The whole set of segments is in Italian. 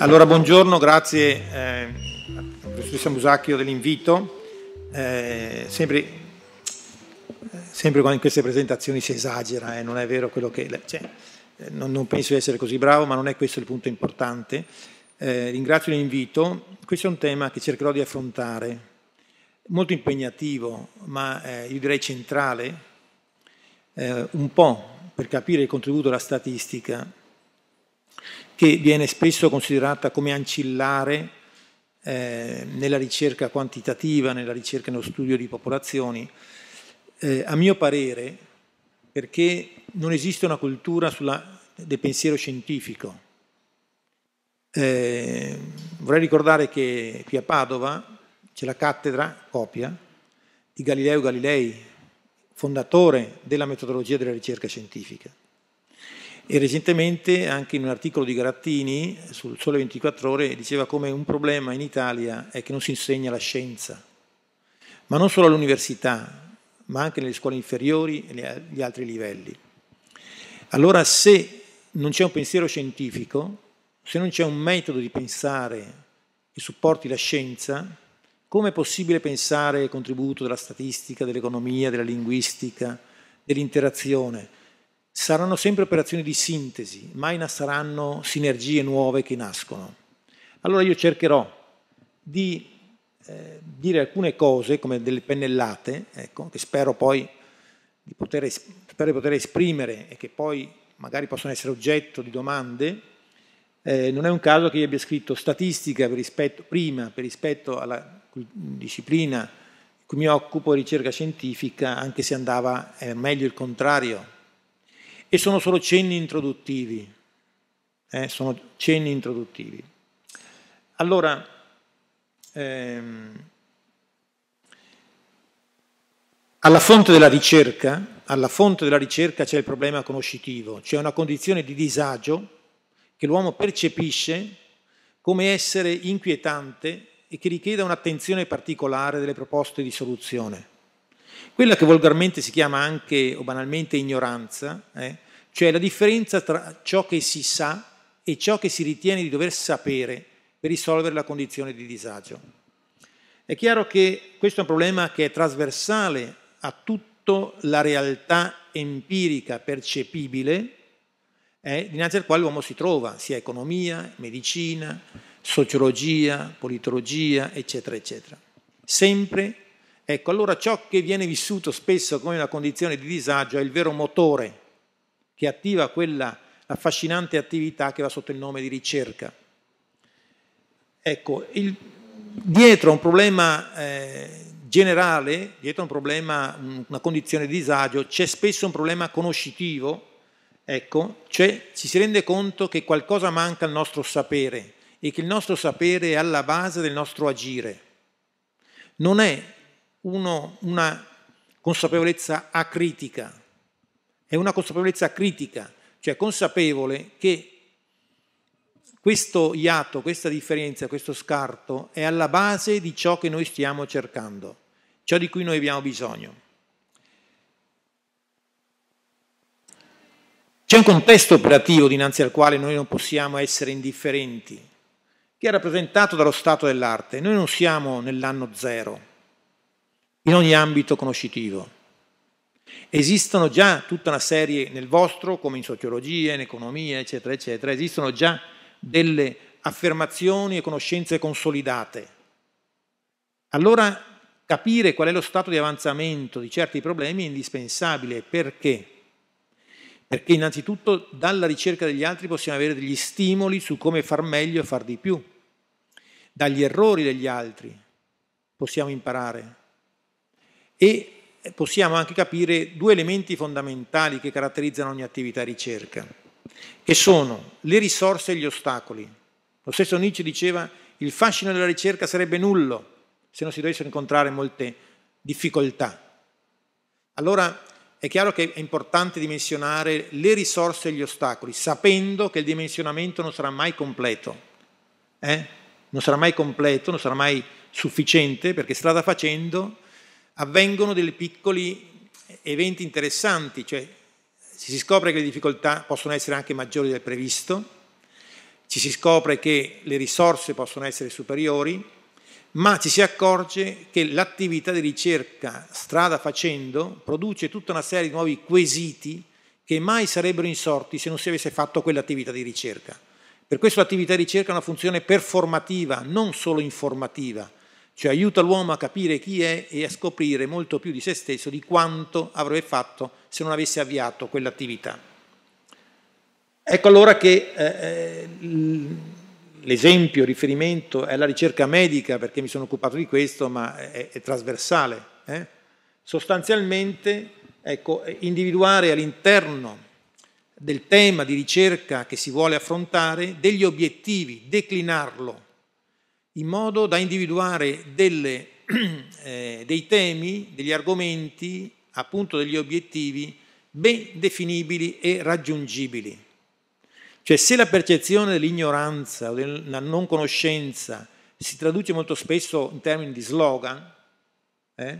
Allora, buongiorno, grazie eh, professoressa Musacchio dell'invito. Eh, sempre, sempre, quando in queste presentazioni si esagera, eh, non è vero quello che... Cioè, eh, non, non, penso di essere così bravo, ma non è questo il punto importante. Eh, ringrazio l'invito. Questo è un tema che cercherò di affrontare molto impegnativo, ma eh, io direi centrale, eh, un po' per capire il contributo della statistica, che viene spesso considerata come ancillare eh, nella ricerca quantitativa, nella ricerca e nello studio di popolazioni, eh, a mio parere perché non esiste una cultura sulla, del pensiero scientifico. Eh, vorrei ricordare che qui a Padova c'è la cattedra copia di Galileo Galilei, fondatore della metodologia della ricerca scientifica. E recentemente, anche in un articolo di Garattini sul Sole 24 Ore, diceva come un problema in Italia è che non si insegna la scienza, ma non solo all'università, ma anche nelle scuole inferiori e agli altri livelli. Allora, se non c'è un pensiero scientifico, se non c'è un metodo di pensare che supporti la scienza, come è possibile pensare il contributo della statistica, dell'economia, della linguistica, dell'interazione? Saranno sempre operazioni di sintesi, mai saranno sinergie nuove che nascono. Allora io cercherò di eh, dire alcune cose come delle pennellate, ecco, che spero poi di poter, spero di poter esprimere e che poi magari possono essere oggetto di domande. Eh, non è un caso che io abbia scritto statistica per rispetto, prima per rispetto alla disciplina cui mi occupo, ricerca scientifica, anche se andava eh, meglio il contrario. E sono solo cenni introduttivi. Eh, sono cenni introduttivi. Allora, ehm, alla fonte della ricerca, alla fonte della ricerca c'è il problema conoscitivo, c'è cioè una condizione di disagio che l'uomo percepisce come essere inquietante e che richieda un'attenzione particolare delle proposte di soluzione. Quella che volgarmente si chiama anche o banalmente ignoranza, eh, cioè la differenza tra ciò che si sa e ciò che si ritiene di dover sapere per risolvere la condizione di disagio. È chiaro che questo è un problema che è trasversale a tutta la realtà empirica percepibile eh, dinanzi al quale l'uomo si trova, sia economia, medicina, sociologia, politologia, eccetera, eccetera. Sempre, ecco, allora ciò che viene vissuto spesso come una condizione di disagio è il vero motore che attiva quella affascinante attività che va sotto il nome di ricerca. Ecco, il, dietro a un problema eh, generale, dietro a un problema, una condizione di disagio, c'è spesso un problema conoscitivo, ecco, cioè ci si rende conto che qualcosa manca al nostro sapere, e che il nostro sapere è alla base del nostro agire. Non è uno, una consapevolezza acritica, è una consapevolezza critica, cioè consapevole che questo iato, questa differenza, questo scarto è alla base di ciò che noi stiamo cercando, ciò di cui noi abbiamo bisogno. C'è un contesto operativo dinanzi al quale noi non possiamo essere indifferenti che è rappresentato dallo stato dell'arte. Noi non siamo nell'anno zero, in ogni ambito conoscitivo. Esistono già tutta una serie nel vostro, come in sociologia, in economia, eccetera, eccetera, esistono già delle affermazioni e conoscenze consolidate. Allora capire qual è lo stato di avanzamento di certi problemi è indispensabile perché perché innanzitutto dalla ricerca degli altri possiamo avere degli stimoli su come far meglio e far di più. Dagli errori degli altri possiamo imparare. E possiamo anche capire due elementi fondamentali che caratterizzano ogni attività di ricerca, che sono le risorse e gli ostacoli. Lo stesso Nietzsche diceva il fascino della ricerca sarebbe nullo se non si dovessero incontrare molte difficoltà. Allora è chiaro che è importante dimensionare le risorse e gli ostacoli, sapendo che il dimensionamento non sarà mai completo. Eh? Non sarà mai completo, non sarà mai sufficiente, perché strada facendo avvengono dei piccoli eventi interessanti, cioè si scopre che le difficoltà possono essere anche maggiori del previsto, ci si scopre che le risorse possono essere superiori, ma ci si accorge che l'attività di ricerca strada facendo produce tutta una serie di nuovi quesiti che mai sarebbero insorti se non si avesse fatto quell'attività di ricerca. Per questo l'attività di ricerca ha una funzione performativa, non solo informativa, cioè aiuta l'uomo a capire chi è e a scoprire molto più di se stesso di quanto avrebbe fatto se non avesse avviato quell'attività. Ecco allora che eh, eh l'esempio, il riferimento è la ricerca medica, perché mi sono occupato di questo, ma è, è trasversale. Eh? Sostanzialmente, ecco, individuare all'interno del tema di ricerca che si vuole affrontare degli obiettivi, declinarlo, in modo da individuare delle, eh, dei temi, degli argomenti, appunto degli obiettivi ben definibili e raggiungibili. Cioè se la percezione dell'ignoranza o della non conoscenza si traduce molto spesso in termini di slogan, eh,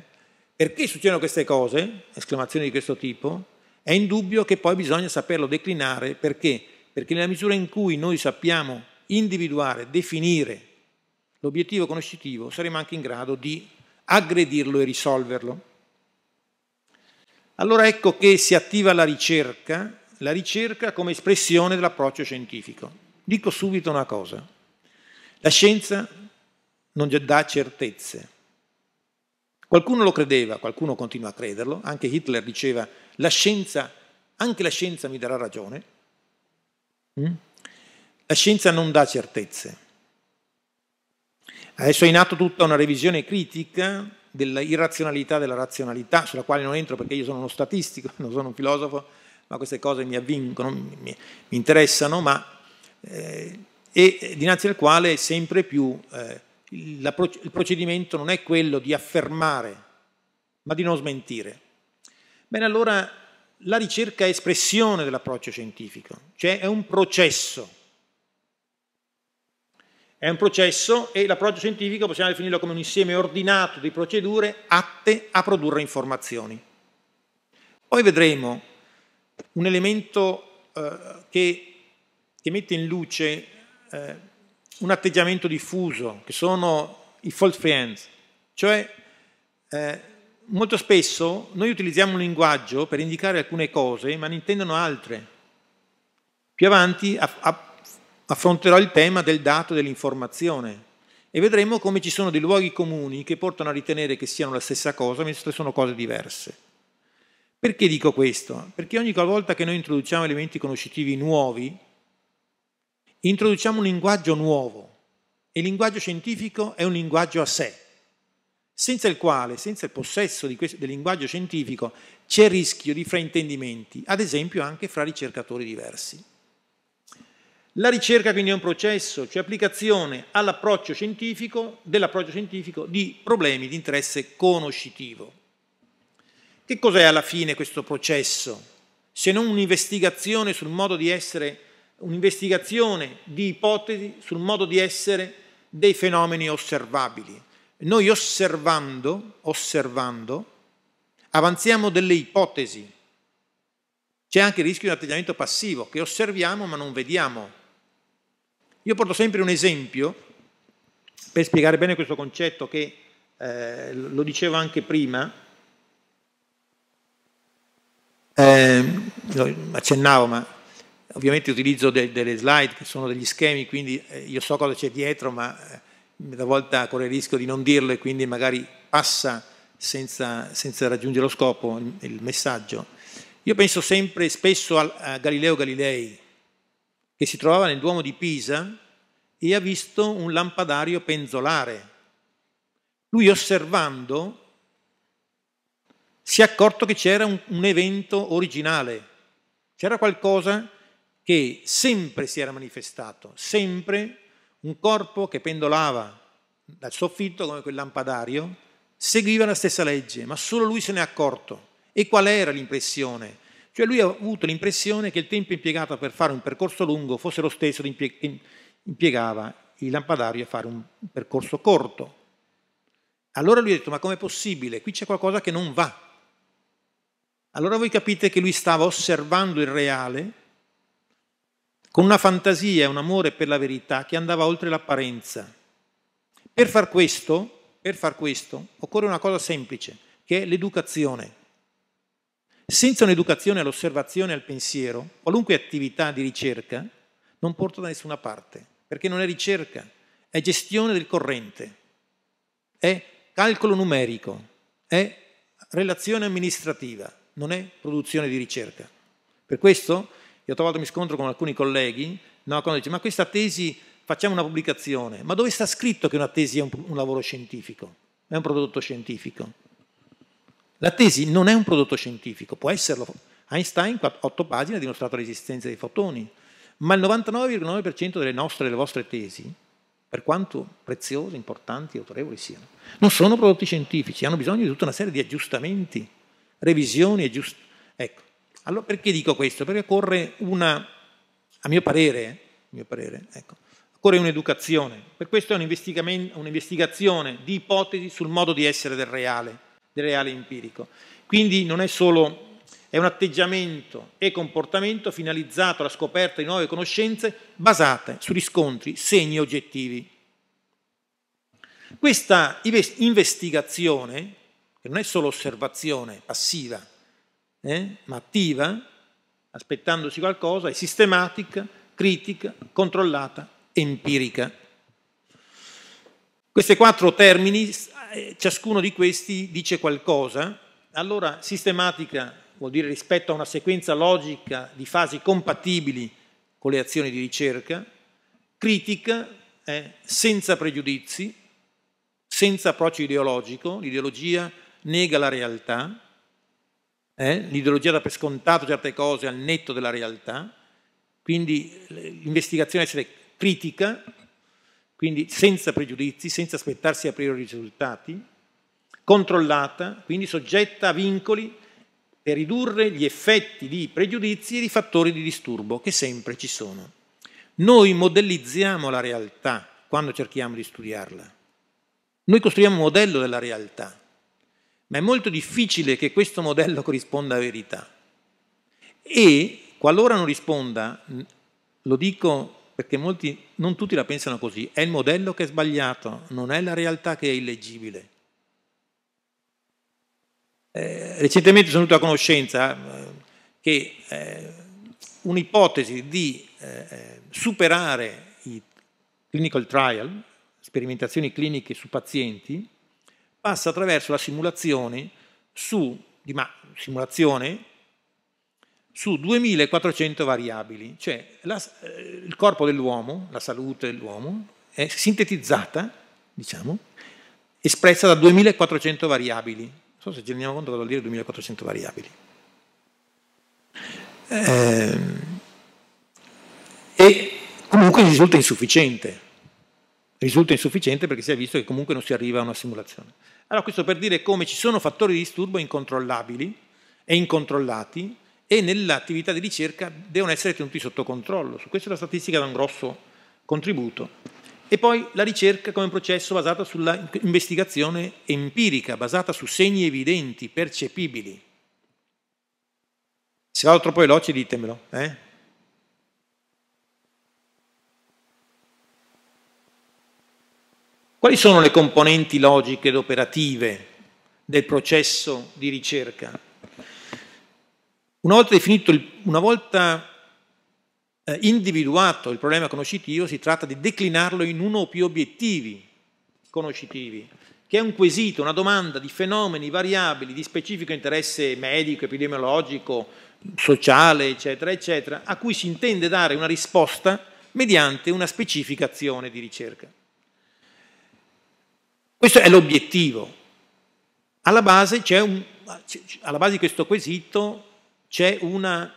perché succedono queste cose, esclamazioni di questo tipo, è indubbio che poi bisogna saperlo declinare perché? Perché nella misura in cui noi sappiamo individuare, definire l'obiettivo conoscitivo, saremo anche in grado di aggredirlo e risolverlo. Allora ecco che si attiva la ricerca la ricerca come espressione dell'approccio scientifico. Dico subito una cosa, la scienza non dà certezze. Qualcuno lo credeva, qualcuno continua a crederlo, anche Hitler diceva la scienza, anche la scienza mi darà ragione. Mm? La scienza non dà certezze. Adesso è in atto tutta una revisione critica dell'irrazionalità della razionalità, sulla quale non entro perché io sono uno statistico, non sono un filosofo, ma queste cose mi avvincono, mi, mi interessano, ma, eh, e dinanzi al quale sempre più eh, il, pro, il procedimento non è quello di affermare, ma di non smentire. Bene, allora la ricerca è espressione dell'approccio scientifico, cioè è un processo. È un processo e l'approccio scientifico possiamo definirlo come un insieme ordinato di procedure atte a produrre informazioni. Poi vedremo un elemento eh, che, che, mette in luce eh, un atteggiamento diffuso, che sono i false friends, cioè eh, molto spesso noi utilizziamo un linguaggio per indicare alcune cose, ma ne intendono altre. Più avanti a, a, affronterò il tema del dato dell'informazione e vedremo come ci sono dei luoghi comuni che portano a ritenere che siano la stessa cosa, mentre sono cose diverse. Perché dico questo? Perché ogni volta che noi introduciamo elementi conoscitivi nuovi, introduciamo un linguaggio nuovo e il linguaggio scientifico è un linguaggio a sé, senza il quale, senza il possesso questo, del linguaggio scientifico, c'è il rischio di fraintendimenti, ad esempio anche fra ricercatori diversi. La ricerca quindi è un processo, cioè applicazione all'approccio scientifico, dell'approccio scientifico di problemi di interesse conoscitivo. Che cos'è alla fine questo processo? Se non un'investigazione sul modo di essere, un'investigazione di ipotesi sul modo di essere dei fenomeni osservabili. Noi osservando, osservando, avanziamo delle ipotesi. C'è anche il rischio di un atteggiamento passivo, che osserviamo ma non vediamo. Io porto sempre un esempio per spiegare bene questo concetto che eh, lo dicevo anche prima Ehm, eh, accennavo, ma ovviamente utilizzo de delle slide che sono degli schemi, quindi eh, io so cosa c'è dietro, ma eh, da volta corre il rischio di non dirlo e quindi magari passa senza, senza raggiungere lo scopo, il messaggio. Io penso sempre e spesso a Galileo Galilei, che si trovava nel Duomo di Pisa e ha visto un lampadario penzolare. Lui osservando si è accorto che c'era un, un evento originale, c'era qualcosa che sempre si era manifestato, sempre un corpo che pendolava dal soffitto come quel lampadario, seguiva la stessa legge, ma solo lui se ne è accorto. E qual era l'impressione? Cioè lui ha avuto l'impressione che il tempo impiegato per fare un percorso lungo fosse lo stesso che impiegava il lampadario a fare un percorso corto. Allora lui ha detto, ma com'è possibile? Qui c'è qualcosa che non va allora voi capite che lui stava osservando il reale con una fantasia e un amore per la verità che andava oltre l'apparenza. Per far questo, per far questo occorre una cosa semplice, che è l'educazione. Senza un'educazione all'osservazione e al pensiero, qualunque attività di ricerca non porta da nessuna parte, perché non è ricerca, è gestione del corrente, è calcolo numerico, è relazione amministrativa, non è produzione di ricerca. Per questo io ho volte mi scontro con alcuni colleghi, no, quando dice ma questa tesi facciamo una pubblicazione, ma dove sta scritto che una tesi è un, un lavoro scientifico? È un prodotto scientifico. La tesi non è un prodotto scientifico, può esserlo. Einstein, 8 pagine, ha dimostrato l'esistenza dei fotoni, ma il 99,9% delle nostre e delle vostre tesi, per quanto preziose, importanti e autorevoli siano, non sono prodotti scientifici, hanno bisogno di tutta una serie di aggiustamenti revisioni e giuste. Ecco, allora perché dico questo? Perché occorre una, a mio parere, a mio parere ecco, occorre un'educazione. Per questo è un'investigazione di ipotesi sul modo di essere del reale, del reale empirico. Quindi non è solo è un atteggiamento e comportamento finalizzato alla scoperta di nuove conoscenze basate su riscontri, segni oggettivi. Questa investigazione che non è solo osservazione passiva, eh, ma attiva, aspettandosi qualcosa, è sistematica, critica, controllata, empirica. Questi quattro termini, eh, ciascuno di questi dice qualcosa, allora sistematica vuol dire rispetto a una sequenza logica di fasi compatibili con le azioni di ricerca, critica è senza pregiudizi, senza approccio ideologico, l'ideologia è nega la realtà, eh? l'ideologia dà per scontato certe cose al netto della realtà, quindi l'investigazione deve essere critica, quindi senza pregiudizi, senza aspettarsi a priori risultati, controllata, quindi soggetta a vincoli per ridurre gli effetti di pregiudizi e di fattori di disturbo che sempre ci sono. Noi modellizziamo la realtà quando cerchiamo di studiarla. Noi costruiamo un modello della realtà ma è molto difficile che questo modello corrisponda a verità. E qualora non risponda, lo dico perché molti, non tutti la pensano così, è il modello che è sbagliato, non è la realtà che è illeggibile. Eh, recentemente sono venuto a conoscenza eh, che eh, un'ipotesi di eh, eh, superare i clinical trial, sperimentazioni cliniche su pazienti, passa attraverso la simulazione su, di, ma, simulazione su 2400 variabili, cioè la, eh, il corpo dell'uomo, la salute dell'uomo, è sintetizzata, diciamo, espressa da 2400 variabili. Non so se ci rendiamo conto cosa vuol dire 2400 variabili. Ehm, e comunque risulta insufficiente risulta insufficiente perché si è visto che comunque non si arriva a una simulazione. Allora questo per dire come ci sono fattori di disturbo incontrollabili e incontrollati e nell'attività di ricerca devono essere tenuti sotto controllo. Su questo la statistica dà un grosso contributo. E poi la ricerca come processo basato sulla investigazione empirica, basata su segni evidenti, percepibili. Se vado troppo veloce ditemelo, eh? Quali sono le componenti logiche ed operative del processo di ricerca? Una volta, il, una volta eh, individuato il problema conoscitivo, si tratta di declinarlo in uno o più obiettivi conoscitivi, che è un quesito, una domanda di fenomeni variabili di specifico interesse medico, epidemiologico, sociale, eccetera, eccetera, a cui si intende dare una risposta mediante una specifica azione di ricerca. Questo è l'obiettivo. Alla base, un, alla base, di questo quesito c'è, una,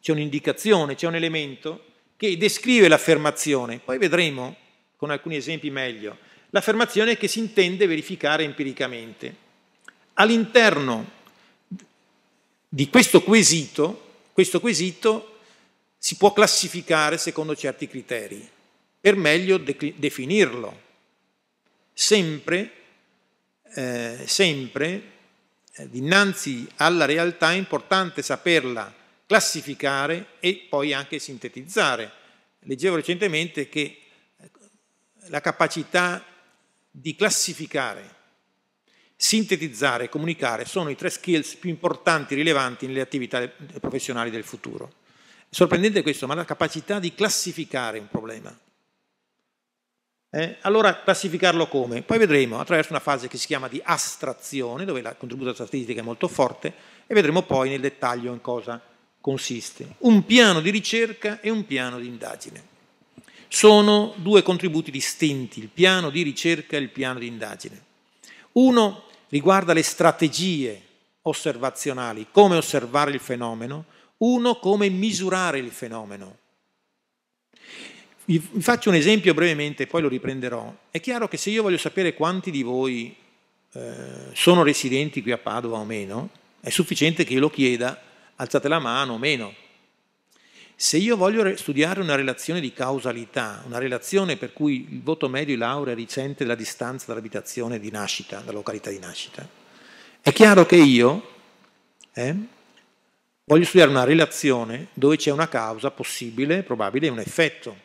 c'è un'indicazione, c'è un elemento che descrive l'affermazione. Poi vedremo con alcuni esempi meglio. L'affermazione che si intende verificare empiricamente. All'interno di questo quesito, questo quesito si può classificare secondo certi criteri, per meglio de- definirlo sempre, eh, sempre eh, dinanzi alla realtà è importante saperla classificare e poi anche sintetizzare. Leggevo recentemente che eh, la capacità di classificare, sintetizzare e comunicare sono i tre skills più importanti, rilevanti nelle attività professionali del futuro. sorprendente questo, ma la capacità di classificare un problema eh, allora classificarlo come? Poi vedremo attraverso una fase che si chiama di astrazione, dove la contributo statistica è molto forte, e vedremo poi nel dettaglio in cosa consiste. Un piano di ricerca e un piano di indagine. Sono due contributi distinti, il piano di ricerca e il piano di indagine. Uno riguarda le strategie osservazionali, come osservare il fenomeno, uno come misurare il fenomeno. Vi faccio un esempio brevemente, poi lo riprenderò. È chiaro che se io voglio sapere quanti di voi eh, sono residenti qui a Padova o meno, è sufficiente che io lo chieda, alzate la mano o meno. Se io voglio studiare una relazione di causalità, una relazione per cui il voto medio di laurea è recente della distanza dall'abitazione di nascita, dalla località di nascita, è chiaro che io eh, voglio studiare una relazione dove c'è una causa possibile, probabile e un effetto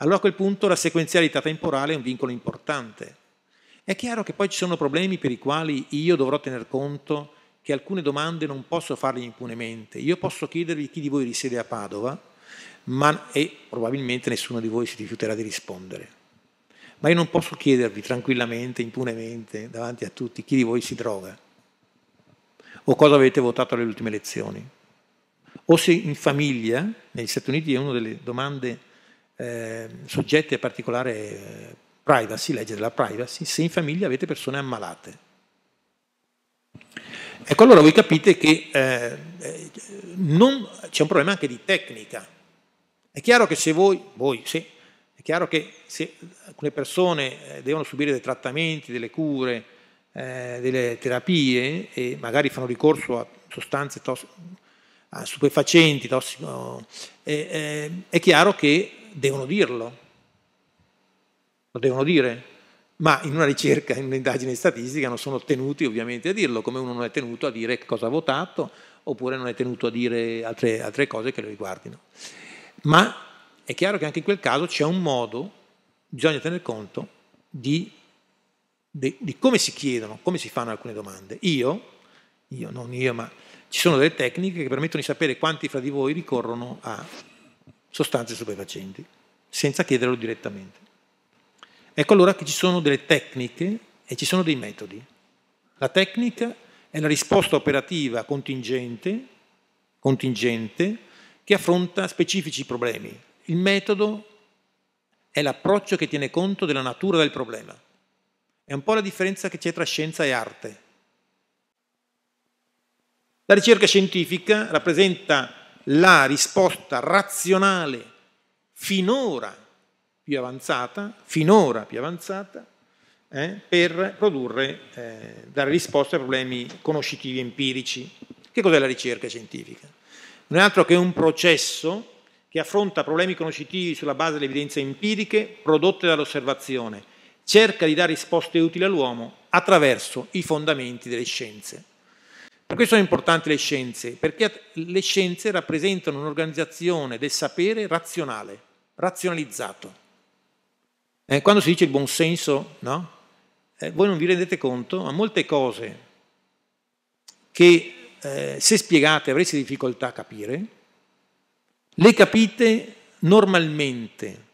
allora a quel punto la sequenzialità temporale è un vincolo importante. È chiaro che poi ci sono problemi per i quali io dovrò tener conto che alcune domande non posso farle impunemente. Io posso chiedervi chi di voi risiede a Padova, ma, e probabilmente nessuno di voi si rifiuterà di rispondere. Ma io non posso chiedervi tranquillamente, impunemente, davanti a tutti, chi di voi si droga, o cosa avete votato alle ultime elezioni, o se in famiglia, negli Stati Uniti è una delle domande eh, soggette a particolare eh, privacy, legge della privacy, se in famiglia avete persone ammalate. Ecco allora voi capite che eh, eh, non, c'è un problema anche di tecnica. È chiaro che se voi, voi sì, è chiaro che se alcune persone eh, devono subire dei trattamenti, delle cure, eh, delle terapie e magari fanno ricorso a sostanze tossiche, a stupefacenti, tossico, eh, è chiaro che devono dirlo, lo devono dire, ma in una ricerca, in un'indagine statistica non sono tenuti ovviamente a dirlo, come uno non è tenuto a dire cosa ha votato oppure non è tenuto a dire altre, altre cose che lo riguardino. Ma è chiaro che anche in quel caso c'è un modo, bisogna tener conto, di, di, di come si chiedono, come si fanno alcune domande. Io, io, non io, ma ci sono delle tecniche che permettono di sapere quanti fra di voi ricorrono a sostanze stupefacenti, senza chiederlo direttamente. Ecco allora che ci sono delle tecniche e ci sono dei metodi. La tecnica è la risposta operativa contingente, contingente che affronta specifici problemi. Il metodo è l'approccio che tiene conto della natura del problema. È un po' la differenza che c'è tra scienza e arte. La ricerca scientifica rappresenta la risposta razionale finora più avanzata, finora più avanzata eh, per produrre, eh, dare risposte a problemi conoscitivi empirici. Che cos'è la ricerca scientifica? Non è altro che un processo che affronta problemi conoscitivi sulla base delle evidenze empiriche prodotte dall'osservazione, cerca di dare risposte utili all'uomo attraverso i fondamenti delle scienze. Per questo sono importanti le scienze, perché le scienze rappresentano un'organizzazione del sapere razionale, razionalizzato. Eh, quando si dice il buonsenso, no? Eh, voi non vi rendete conto, ma molte cose che eh, se spiegate avreste difficoltà a capire, le capite normalmente,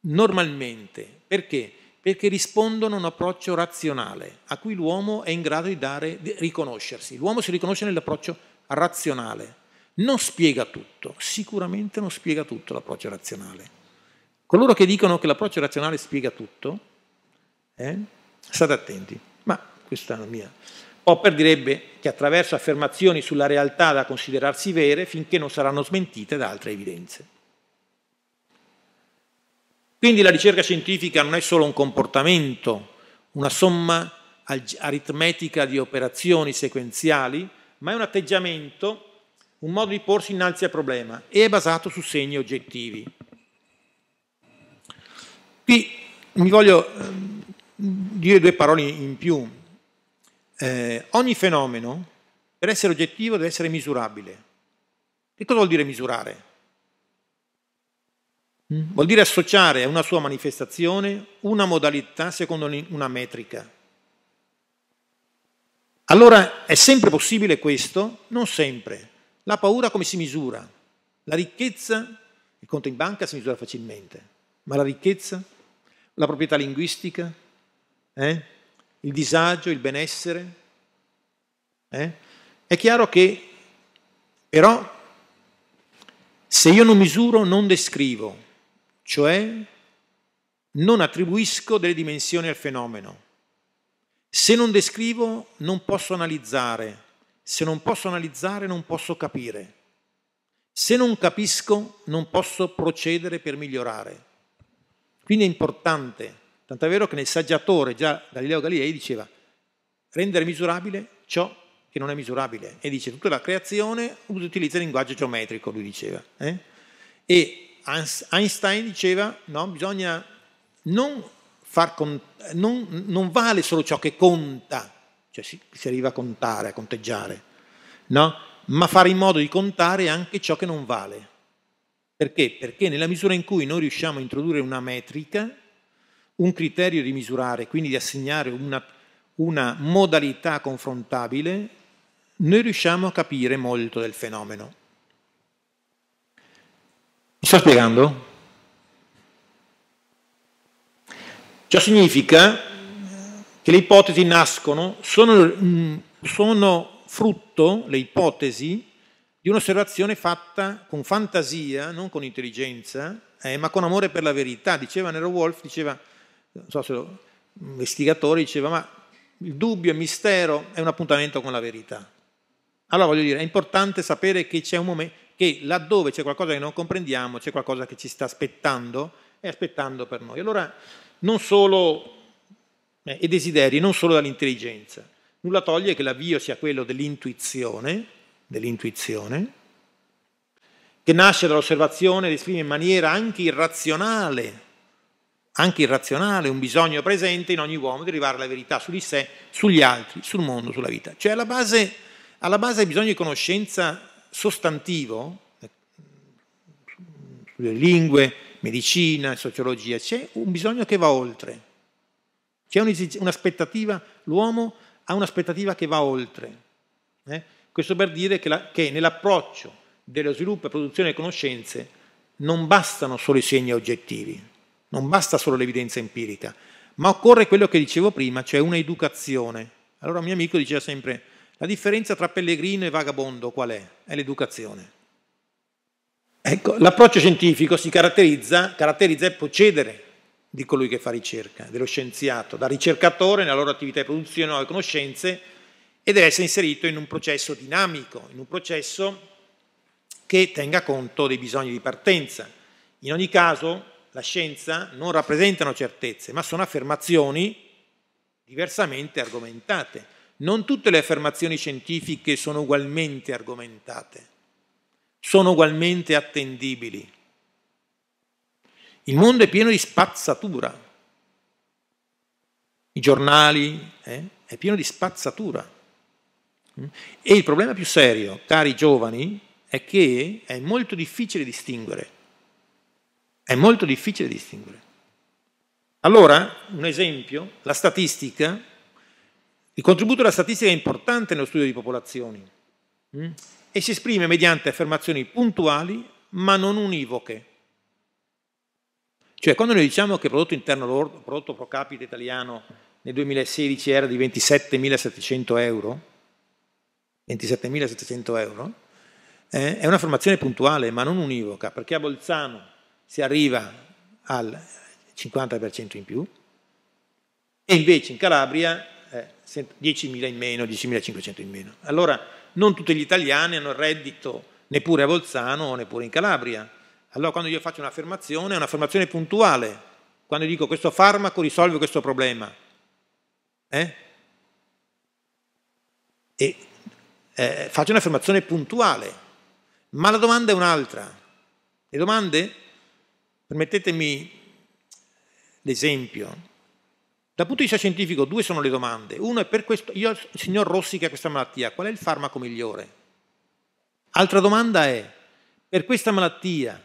normalmente. Perché? perché rispondono a un approccio razionale a cui l'uomo è in grado di, dare, di riconoscersi. L'uomo si riconosce nell'approccio razionale. Non spiega tutto, sicuramente non spiega tutto l'approccio razionale. Coloro che dicono che l'approccio razionale spiega tutto, eh, state attenti, ma questa è la mia. Popper direbbe che attraverso affermazioni sulla realtà da considerarsi vere finché non saranno smentite da altre evidenze. Quindi la ricerca scientifica non è solo un comportamento, una somma aritmetica di operazioni sequenziali, ma è un atteggiamento, un modo di porsi innanzi al problema e è basato su segni oggettivi. Qui mi voglio ehm, dire due parole in più. Eh, ogni fenomeno, per essere oggettivo, deve essere misurabile. Che cosa vuol dire misurare? Mm. Vuol dire associare a una sua manifestazione una modalità secondo una metrica. Allora è sempre possibile questo? Non sempre. La paura come si misura? La ricchezza, il conto in banca si misura facilmente, ma la ricchezza, la proprietà linguistica, eh? il disagio, il benessere. Eh? È chiaro che però se io non misuro non descrivo, cioè non attribuisco delle dimensioni al fenomeno. Se non descrivo non posso analizzare, se non posso analizzare non posso capire, se non capisco non posso procedere per migliorare. Quindi è importante, tant'è vero che nel saggiatore già Galileo Galilei diceva rendere misurabile ciò che non è misurabile e dice tutta la creazione utilizza il linguaggio geometrico, lui diceva. Eh? E Einstein diceva no, bisogna non far con, non, non, vale solo ciò che conta, cioè si, si arriva a contare, a conteggiare, no? ma fare in modo di contare anche ciò che non vale. Perché? Perché nella misura in cui noi riusciamo a introdurre una metrica, un criterio di misurare, quindi di assegnare una, una modalità confrontabile, noi riusciamo a capire molto del fenomeno. Mi sto spiegando? Ciò significa che le ipotesi nascono, sono, mm, sono frutto, le ipotesi, di un'osservazione fatta con fantasia, non con intelligenza, eh, ma con amore per la verità. Diceva Nero Wolf, diceva, non so se lo, investigatore, diceva, ma il dubbio, il mistero è un appuntamento con la verità. Allora voglio dire, è importante sapere che c'è un momento, che laddove c'è qualcosa che non comprendiamo, c'è qualcosa che ci sta aspettando e aspettando per noi. Allora, non solo, eh, e desideri, non solo dall'intelligenza. Nulla toglie che l'avvio sia quello dell'intuizione, dell'intuizione, che nasce dall'osservazione ed esprime in maniera anche irrazionale, anche irrazionale, un bisogno presente in ogni uomo di arrivare alla verità su di sé, sugli altri, sul mondo, sulla vita. Cioè alla base, alla base bisogno di conoscenza sostantivo, sulle lingue, medicina, sociologia, c'è un bisogno che va oltre. C'è un'aspettativa, l'uomo ha un'aspettativa che va oltre. Eh? Questo per dire che, la, che nell'approccio dello sviluppo e produzione delle conoscenze non bastano solo i segni oggettivi, non basta solo l'evidenza empirica, ma occorre quello che dicevo prima, cioè un'educazione. Allora un mio amico diceva sempre, la differenza tra pellegrino e vagabondo qual è? È l'educazione. Ecco, l'approccio scientifico si caratterizza, caratterizza il procedere di colui che fa ricerca, dello scienziato, da ricercatore nella loro attività di produzione di nuove conoscenze e deve essere inserito in un processo dinamico, in un processo che tenga conto dei bisogni di partenza. In ogni caso, la scienza non rappresentano certezze, ma sono affermazioni diversamente argomentate non tutte le affermazioni scientifiche sono ugualmente argomentate, sono ugualmente attendibili. Il mondo è pieno di spazzatura. I giornali eh, è pieno di spazzatura. E il problema più serio, cari giovani, è che è molto difficile distinguere. È molto difficile distinguere. Allora, un esempio, la statistica il contributo della statistica è importante nello studio di popolazioni mh? Mm? e si esprime mediante affermazioni puntuali ma non univoche. Cioè quando noi diciamo che il prodotto interno lordo, il prodotto pro capite italiano nel 2016 era di 27.700 euro, 27.700 euro, eh, è un'affermazione puntuale ma non univoca, perché a Bolzano si arriva al 50% in più e invece in Calabria 10.000 in meno, 10.500 in meno. Allora non tutti gli italiani hanno reddito neppure a Bolzano o neppure in Calabria. Allora quando io faccio un'affermazione è un'affermazione puntuale. Quando dico questo farmaco risolve questo problema. Eh? E eh, faccio un'affermazione puntuale. Ma la domanda è un'altra. Le domande, permettetemi l'esempio, dal punto di vista scientifico due sono le domande. Uno è per questo, io, signor Rossi che ha questa malattia, qual è il farmaco migliore? Altra domanda è, per questa malattia,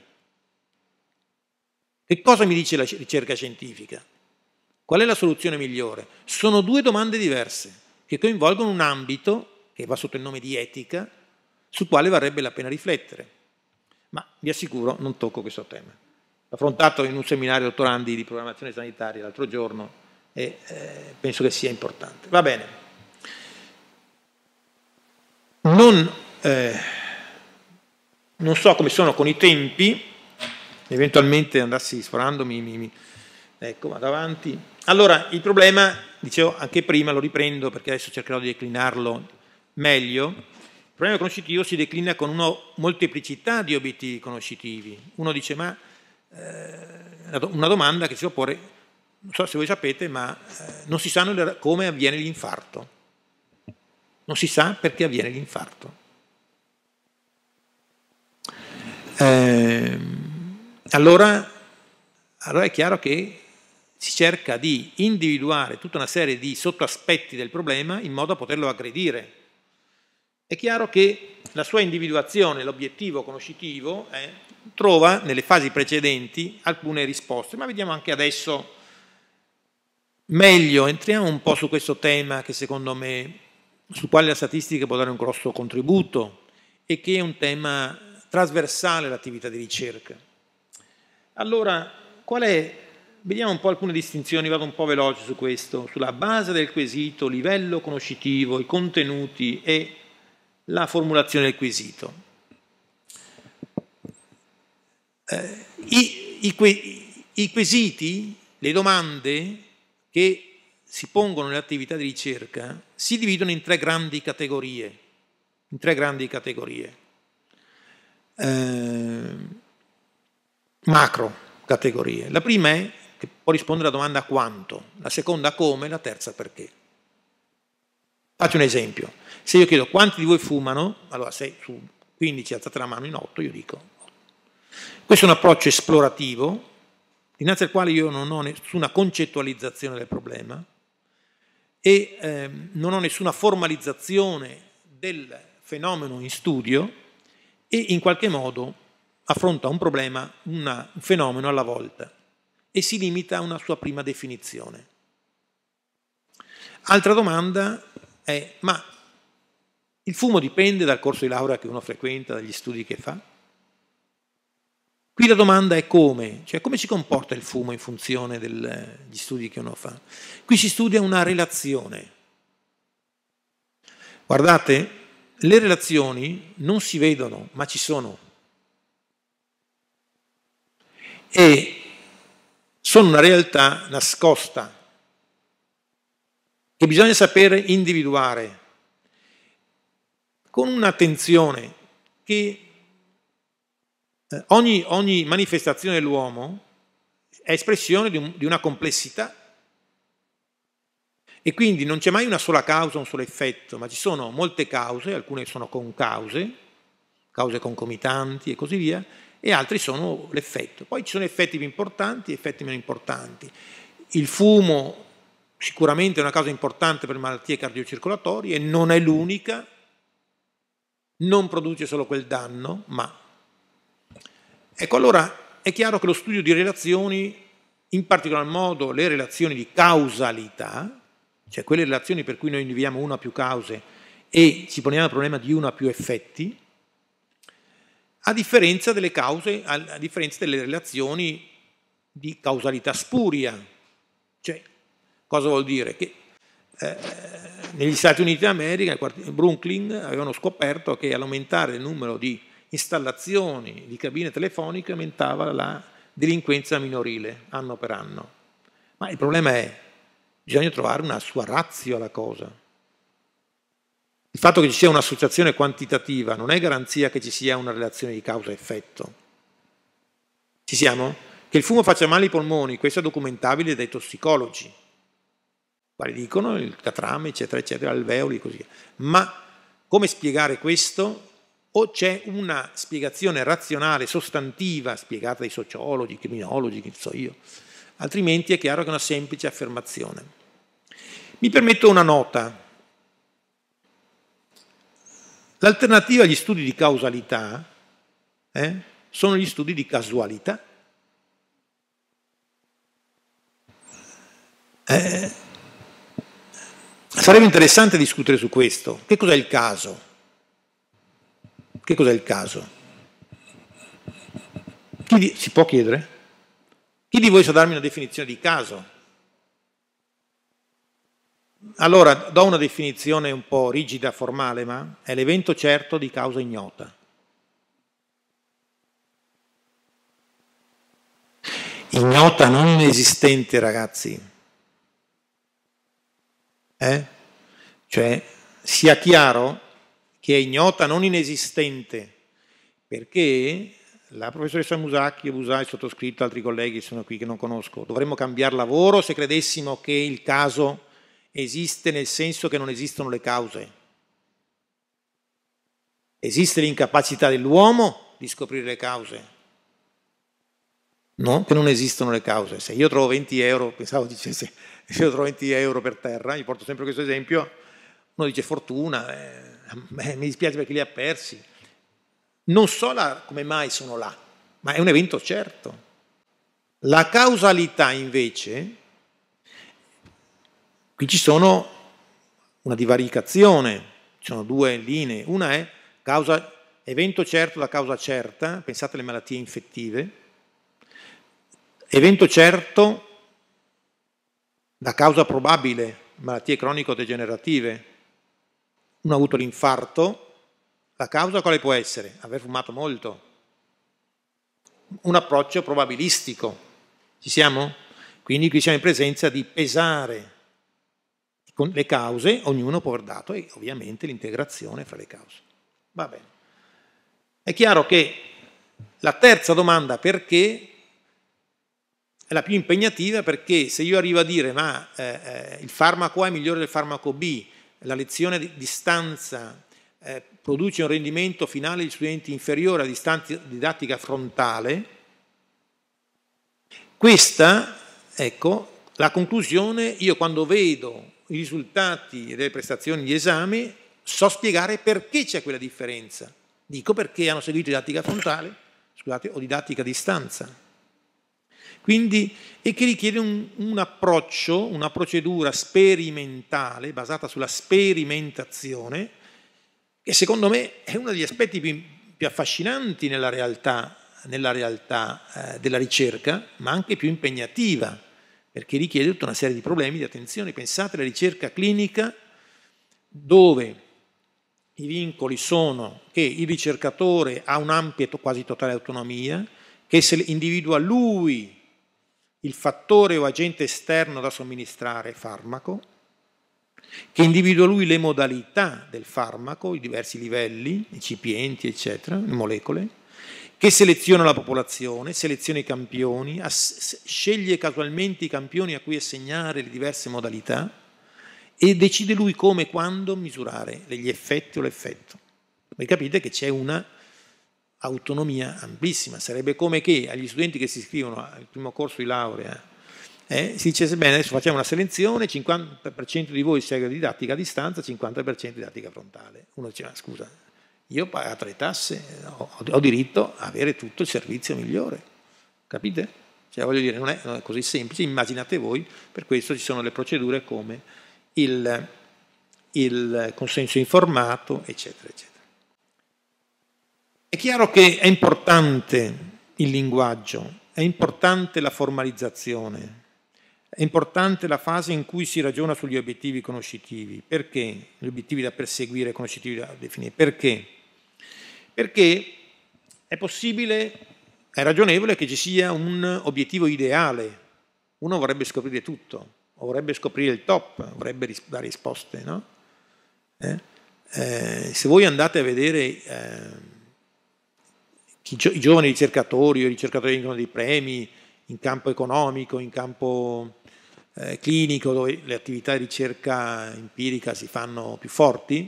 che cosa mi dice la ricerca scientifica? Qual è la soluzione migliore? Sono due domande diverse che coinvolgono un ambito che va sotto il nome di etica, sul quale varrebbe la pena riflettere. Ma vi assicuro, non tocco questo tema. L'ho affrontato in un seminario dottorandi di programmazione sanitaria l'altro giorno e eh, penso che sia importante. Va bene. Non, eh, non, so come sono con i tempi, eventualmente andassi sforando, mi, mi, mi, ecco, vado avanti. Allora, il problema, dicevo anche prima, lo riprendo perché adesso cercherò di declinarlo meglio. Il problema conoscitivo si declina con una molteplicità di obiettivi conoscitivi. Uno dice, ma eh, una domanda che si può porre, non so se voi sapete, ma eh, non si sanno le, come avviene l'infarto. Non si sa perché avviene l'infarto. Eh, allora, allora è chiaro che si cerca di individuare tutta una serie di sottoaspetti del problema in modo da poterlo aggredire. È chiaro che la sua individuazione, l'obiettivo conoscitivo, eh, trova nelle fasi precedenti alcune risposte, ma vediamo anche adesso Meglio, entriamo un po' su questo tema che secondo me, su quale la statistica può dare un grosso contributo e che è un tema trasversale all'attività di ricerca. Allora, qual è? Vediamo un po' alcune distinzioni, vado un po' veloce su questo, sulla base del quesito, livello conoscitivo, i contenuti e la formulazione del quesito. Eh, i, i, que, I quesiti, le domande che si pongono nelle attività di ricerca si dividono in tre grandi categorie. In tre grandi categorie. Eh, macro categorie. La prima è che può rispondere alla domanda quanto, la seconda come, la terza perché. Faccio un esempio. Se io chiedo quanti di voi fumano, allora se su 15 alzate la mano in 8, io dico. Questo è un approccio esplorativo dinanzi al quale io non ho nessuna concettualizzazione del problema e ehm, non ho nessuna formalizzazione del fenomeno in studio e in qualche modo affronta un problema, una, un fenomeno alla volta e si limita a una sua prima definizione. Altra domanda è, ma il fumo dipende dal corso di laurea che uno frequenta, dagli studi che fa? Qui la domanda è come, cioè come si comporta il fumo in funzione degli studi che uno fa. Qui si studia una relazione. Guardate, le relazioni non si vedono, ma ci sono. E sono una realtà nascosta che bisogna sapere individuare con un'attenzione che eh, ogni, ogni, manifestazione dell'uomo è espressione di, un, di una complessità. E quindi non c'è mai una sola causa, un solo effetto, ma ci sono molte cause, alcune sono cause, cause concomitanti e così via, e altri sono l'effetto. Poi ci sono effetti più importanti e effetti meno importanti. Il fumo sicuramente è una causa importante per malattie cardiocircolatorie, non è l'unica, non produce solo quel danno, ma Ecco allora è chiaro che lo studio di relazioni, in particolar modo le relazioni di causalità, cioè quelle relazioni per cui noi individuiamo una più cause e ci poniamo il problema di una più effetti, a differenza delle cause, a differenza delle relazioni di causalità spuria. Cioè, cosa vuol dire? Che eh, negli Stati Uniti d'America, in Brooklyn, avevano scoperto che all'aumentare il numero di installazioni di cabine telefoniche aumentava la delinquenza minorile anno per anno. Ma il problema è, bisogna trovare una sua razio alla cosa. Il fatto che ci sia un'associazione quantitativa non è garanzia che ci sia una relazione di causa-effetto. Ci siamo? Che il fumo faccia male ai polmoni, questo è documentabile dai tossicologi, quali dicono il catrame, eccetera, eccetera, alveoli e così via. Ma come spiegare questo o c'è una spiegazione razionale, sostantiva, spiegata dai sociologi, criminologi, che so io, altrimenti è chiaro che è una semplice affermazione. Mi permetto una nota. L'alternativa agli studi di causalità eh, sono gli studi di casualità. Eh, sarebbe interessante discutere su questo. Che cos'è il caso? Che cos'è il caso? Di, si può chiedere? Chi di voi sa darmi una definizione di caso? Allora, do una definizione un po' rigida, formale, ma è l'evento certo di causa ignota. Ignota non inesistente, ragazzi. Eh? Cioè, sia chiaro, che è ignota, non inesistente, perché la professoressa Musacchi, Busai, sottoscritto, altri colleghi sono qui che non conosco, dovremmo cambiare lavoro se credessimo che il caso esiste nel senso che non esistono le cause. Esiste l'incapacità dell'uomo di scoprire le cause. No, che non esistono le cause. Se io trovo 20 euro, pensavo dicesse, se io trovo 20 euro per terra, vi porto sempre questo esempio, uno dice fortuna, eh, eh, mi dispiace perché li ha persi. Non so la, come mai sono là, ma è un evento certo. La causalità invece, qui ci sono una divaricazione, ci sono due linee. Una è causa, evento certo da causa certa, pensate alle malattie infettive. Evento certo da causa probabile, malattie cronico-degenerative uno ha avuto l'infarto, la causa quale può essere? Aver fumato molto. Un approccio probabilistico. Ci siamo? Quindi qui siamo in presenza di pesare con le cause, ognuno può aver dato e ovviamente l'integrazione fra le cause. Va bene. È chiaro che la terza domanda perché è la più impegnativa perché se io arrivo a dire ma eh, eh il farmaco A è migliore del farmaco B, la lezione di distanza eh, produce un rendimento finale di studenti inferiore a distanza didattica frontale, questa, ecco, la conclusione, io quando vedo i risultati delle prestazioni di esame, so spiegare perché c'è quella differenza. Dico perché hanno seguito didattica frontale, scusate, o didattica a distanza. Quindi, e che richiede un, un approccio, una procedura sperimentale, basata sulla sperimentazione, che secondo me è uno degli aspetti più, più affascinanti nella realtà, nella realtà eh, della ricerca, ma anche più impegnativa, perché richiede tutta una serie di problemi di attenzione. Pensate alla ricerca clinica dove i vincoli sono che il ricercatore ha un'ampia, e quasi totale autonomia, che se individua lui il fattore o agente esterno da somministrare farmaco, che individua lui le modalità del farmaco, i diversi livelli, incipienti, eccetera, molecole, che seleziona la popolazione, seleziona i campioni, sceglie casualmente i campioni a cui assegnare le diverse modalità e decide lui come e quando misurare gli effetti o l'effetto. Voi capite che c'è una autonomia amplissima. Sarebbe come che agli studenti che si iscrivono al primo corso di laurea eh, si dicesse bene, adesso facciamo una selezione, 50% di voi segue didattica a distanza, 50% didattica frontale. Uno dice, ma scusa, io ho pagato le tasse, ho, ho diritto a avere tutto il servizio migliore. Capite? Cioè, voglio dire, non è, non è così semplice, immaginate voi, per questo ci sono le procedure come il, il consenso informato, eccetera, eccetera. È chiaro che è importante il linguaggio, è importante la formalizzazione, è importante la fase in cui si ragiona sugli obiettivi conoscitivi. Perché? Gli obiettivi da perseguire, conoscitivi da definire. Perché? Perché è possibile, è ragionevole che ci sia un obiettivo ideale. Uno vorrebbe scoprire tutto, vorrebbe scoprire il top, vorrebbe dare risposte, no? eh? Eh, se voi andate a vedere... Eh, i giovani ricercatori o i ricercatori vengono dei premi in campo economico, in campo eh, clinico, dove le attività di ricerca empirica si fanno più forti,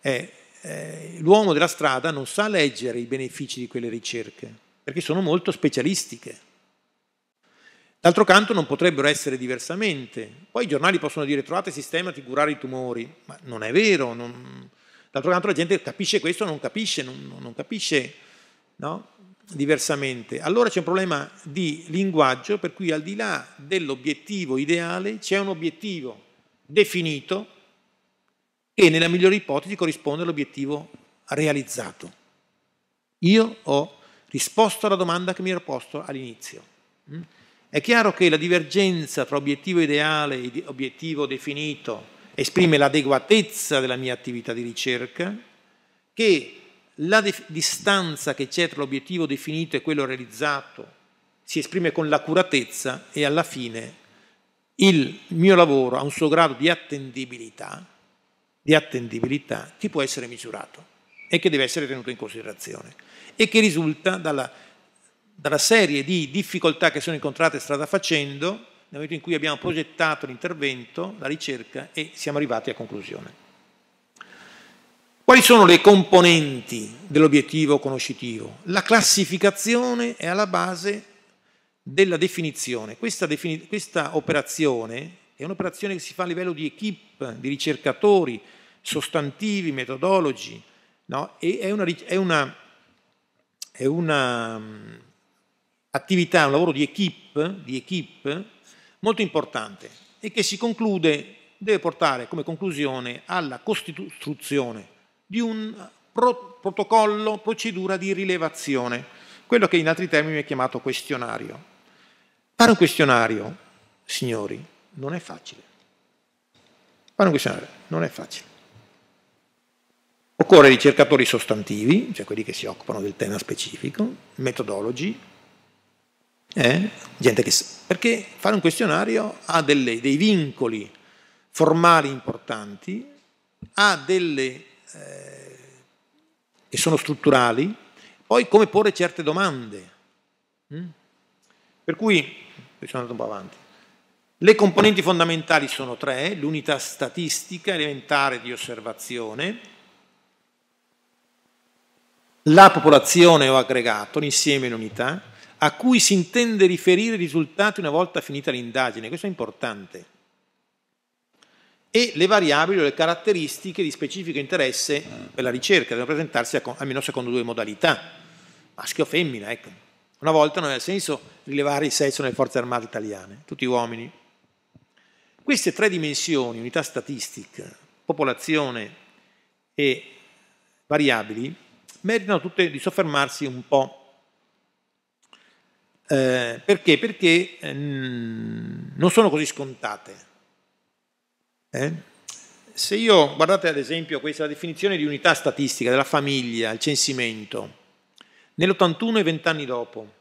eh, eh, l'uomo della strada non sa leggere i benefici di quelle ricerche, perché sono molto specialistiche. D'altro canto non potrebbero essere diversamente. Poi i giornali possono dire trovate sistema di curare i tumori, ma non è vero. Non... D'altro canto la gente capisce questo, non capisce, non, non capisce no? diversamente. Allora c'è un problema di linguaggio per cui al di là dell'obiettivo ideale c'è un obiettivo definito che nella migliore ipotesi corrisponde all'obiettivo realizzato. Io ho risposto alla domanda che mi ero posto all'inizio. Mm? È chiaro che la divergenza tra obiettivo ideale e obiettivo definito esprime l'adeguatezza della mia attività di ricerca, che la de- distanza che c'è tra l'obiettivo definito e quello realizzato si esprime con l'accuratezza e alla fine il mio lavoro ha un suo grado di attendibilità, di attendibilità che può essere misurato e che deve essere tenuto in considerazione e che risulta dalla, dalla serie di difficoltà che sono incontrate strada facendo nel momento in cui abbiamo progettato l'intervento, la ricerca e siamo arrivati a conclusione. Quali sono le componenti dell'obiettivo conoscitivo? La classificazione è alla base della definizione. Questa, defini questa operazione è un'operazione che si fa a livello di equip, di ricercatori, sostantivi, metodologi, no? e è una, è una, è una mm, attività, un lavoro di equip, di equip molto importante e che si conclude, deve portare come conclusione alla costituzione di un eh, pro- protocollo, procedura di rilevazione, quello che in altri termini è chiamato questionario. Fare un questionario, signori, non è facile. Fare un questionario non è facile. Occorre ricercatori sostantivi, cioè quelli che si occupano del tema specifico, metodologi, eh? gente che... perché fare un questionario ha delle, dei vincoli formali importanti, ha delle eh, e sono strutturali, poi come porre certe domande. Mm? Per cui, sono andato un po' avanti, le componenti fondamentali sono tre, l'unità statistica elementare di osservazione, la popolazione o aggregato, l'insieme in unità, a cui si intende riferire i risultati una volta finita l'indagine. Questo è importante e le variabili o le caratteristiche di specifico interesse per la ricerca devono presentarsi almeno secondo due modalità, maschio o femmina. Ecco. Una volta non aveva senso rilevare il sesso nelle forze armate italiane, tutti uomini. Queste tre dimensioni, unità statistica, popolazione e variabili, meritano tutte di soffermarsi un po'. Eh, perché? Perché eh, non sono così scontate eh? Se io, guardate ad esempio questa definizione di unità statistica della famiglia, il censimento, nell'81 e vent'anni dopo,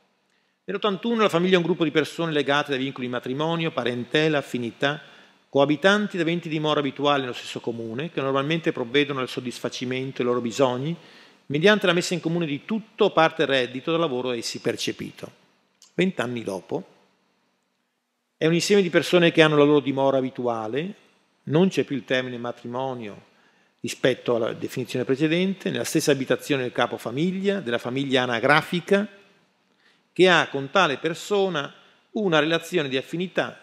nell'81 la famiglia è un gruppo di persone legate da vincoli di matrimonio, parentela, affinità, coabitanti da eventi di dimora abituali nello stesso comune, che normalmente provvedono al soddisfacimento dei loro bisogni mediante la messa in comune di tutto o parte del reddito da lavoro essi percepito. Vent'anni dopo è un insieme di persone che hanno la loro dimora abituale, non c'è più il termine matrimonio rispetto alla definizione precedente, nella stessa abitazione del capo famiglia, della famiglia anagrafica, che ha con tale persona una relazione di affinità,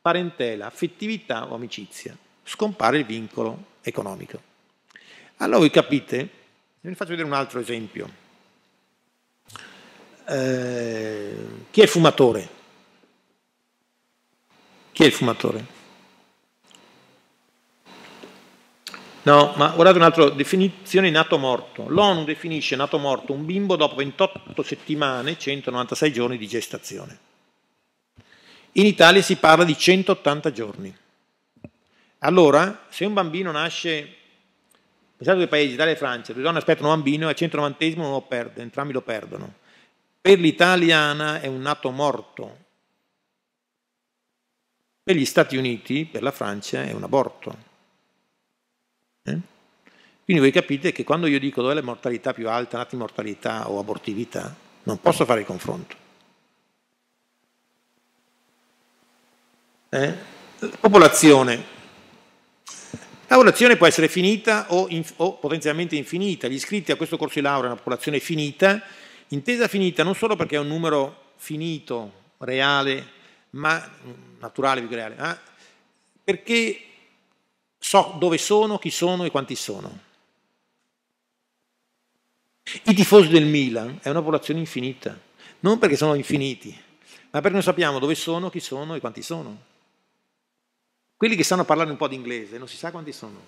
parentela, affettività o amicizia. Scompare il vincolo economico. Allora voi capite, vi faccio vedere un altro esempio. Eh, chi è il fumatore? Chi è il fumatore? No, ma guardate un'altra definizione nato morto. L'ONU definisce nato morto un bimbo dopo 28 settimane, 196 giorni di gestazione. In Italia si parla di 180 giorni. Allora, se un bambino nasce, pensate due paesi, Italia e Francia, due donne aspettano un bambino e al 190 uno lo perde, entrambi lo perdono. Per l'italiana è un nato morto. Per gli Stati Uniti, per la Francia, è un aborto eh? Quindi voi capite che quando io dico dove è la mortalità più alta, nati mortalità o abortività, non posso fare il confronto. Eh? Popolazione. La popolazione può essere finita o, in, o, potenzialmente infinita. Gli iscritti a questo corso di laurea è una popolazione finita, intesa finita non solo perché è un numero finito, reale, ma naturale più che reale, ma perché So dove sono, chi sono e quanti sono. I tifosi del Milan è una popolazione infinita, non perché sono infiniti, ma perché non sappiamo dove sono, chi sono e quanti sono. Quelli che sanno parlare un po' di inglese non si sa quanti sono.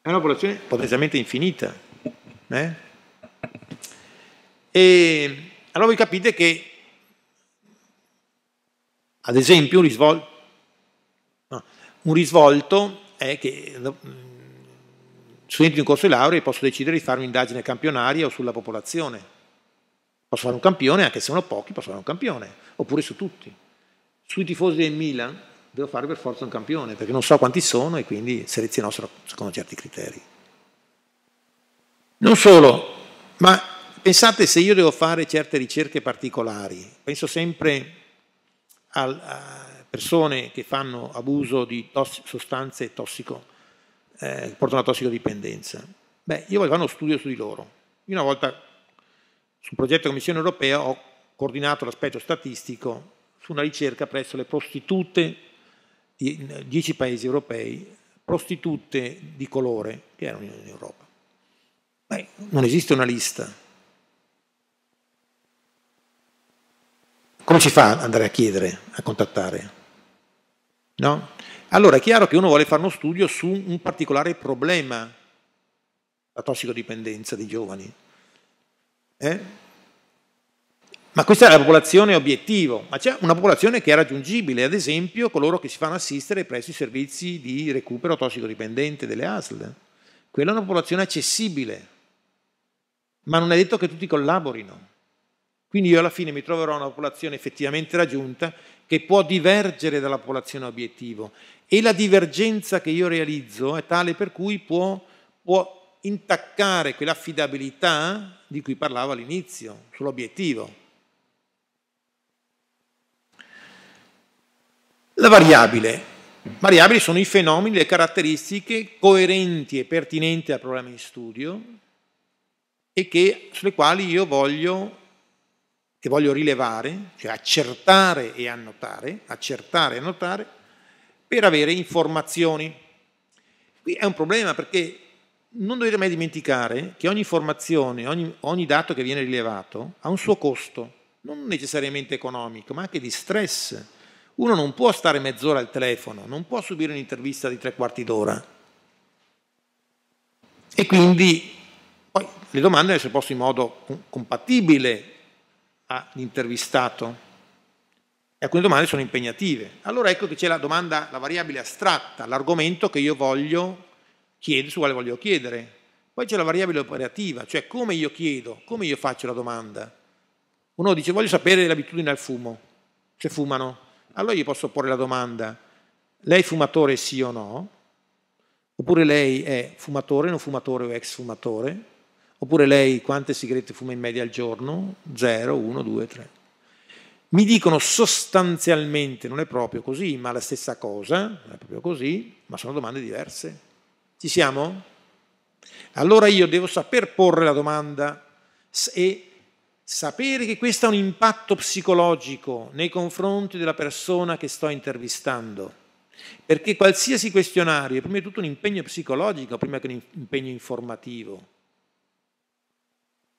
È una popolazione potenzialmente infinita. Eh? E allora voi capite che, ad esempio, risvolto un risvolto è che mm, studenti di un corso di laurea posso decidere di fare un'indagine campionaria o sulla popolazione. Posso fare un campione, anche se sono pochi, posso fare un campione, oppure su tutti. Sui tifosi del Milan devo fare per forza un campione, perché non so quanti sono e quindi seleziono secondo certi criteri. Non solo, ma pensate se io devo fare certe ricerche particolari, penso sempre al, a, persone che fanno abuso di tos sostanze tossico, eh, portano a tossicodipendenza. Beh, io voglio fare uno studio su di loro. Io una volta sul progetto Commissione europea ho coordinato l'aspetto statistico su una ricerca presso le prostitute di dieci paesi europei, prostitute di colore che erano in Europa. Beh, non esiste una lista Come si fa ad andare a chiedere, a contattare? No? Allora è chiaro che uno vuole fare uno studio su un particolare problema, la tossicodipendenza dei giovani. Eh? Ma questa è la popolazione obiettivo, ma c'è una popolazione che è raggiungibile, ad esempio coloro che si fanno assistere presso i servizi di recupero tossicodipendente delle ASL. Quella è una popolazione accessibile, ma non è detto che tutti collaborino. Quindi io alla fine mi troverò una popolazione effettivamente raggiunta che può divergere dalla popolazione obiettivo e la divergenza che io realizzo è tale per cui può, può intaccare quell'affidabilità di cui parlavo all'inizio, sull'obiettivo. La variabile. Variabili sono i fenomeni, le caratteristiche coerenti e pertinenti al programma di studio e che, sulle quali io voglio che voglio rilevare, cioè accertare e annotare, accertare e annotare, per avere informazioni. Qui è un problema perché non dovete mai dimenticare che ogni informazione, ogni, ogni dato che viene rilevato ha un suo costo, non necessariamente economico, ma anche di stress. Uno non può stare mezz'ora al telefono, non può subire un'intervista di tre quarti d'ora. E quindi poi le domande le sono poste in modo compatibile all'intervistato? E alcune domande sono impegnative. Allora ecco che c'è la domanda, la variabile astratta, l'argomento che io voglio chiedere, su quale voglio chiedere. Poi c'è la variabile operativa, cioè come io chiedo, come io faccio la domanda. Uno dice voglio sapere l'abitudine al fumo, se cioè fumano. Allora io posso porre la domanda, lei è fumatore sì o no? Oppure lei è fumatore, non fumatore o ex fumatore? Oppure lei quante sigarette fuma in media al giorno? 0, 1, 2, 3. Mi dicono sostanzialmente, non è proprio così, ma la stessa cosa, non è proprio così, ma sono domande diverse. Ci siamo? Allora io devo saper porre la domanda e sapere che questo ha un impatto psicologico nei confronti della persona che sto intervistando. Perché qualsiasi questionario è prima di tutto un impegno psicologico, prima che un impegno informativo.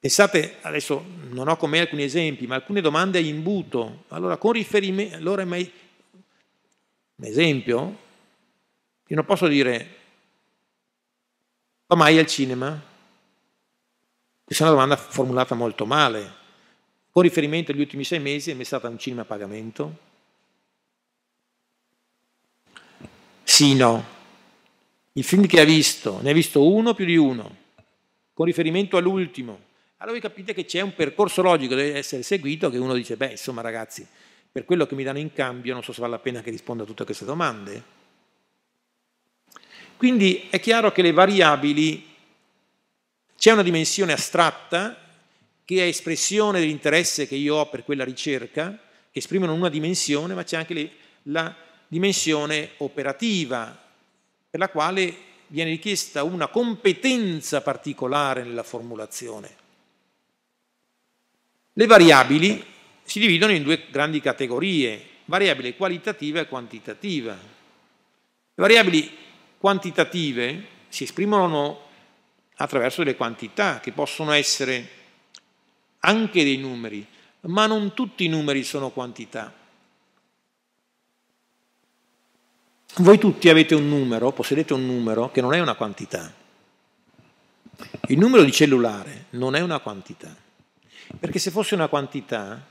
Pensate, adesso non ho con me alcuni esempi, ma alcune domande a imbuto. Allora, con riferimento, allora, è ma, un esempio, io non posso dire, va mai al cinema? Questa è una domanda formulata molto male. Con riferimento agli ultimi sei mesi è mai stata un cinema a pagamento? Sì, no. Il film che ha visto, ne ha visto uno più di uno, con riferimento all'ultimo. Allora voi capite che c'è un percorso logico che deve essere seguito che uno dice, beh, insomma ragazzi, per quello che mi danno in cambio non so se vale la pena che risponda a tutte queste domande. Quindi è chiaro che le variabili, c'è una dimensione astratta che è espressione dell'interesse che io ho per quella ricerca, che esprimono una dimensione, ma c'è anche le, la dimensione operativa, per la quale viene richiesta una competenza particolare nella formulazione. Le variabili si dividono in due grandi categorie, variabile qualitativa e quantitativa. Le variabili quantitative si esprimono attraverso delle quantità che possono essere anche dei numeri, ma non tutti i numeri sono quantità. Voi tutti avete un numero, possedete un numero che non è una quantità. Il numero di cellulare non è una quantità. Perché se fosse una quantità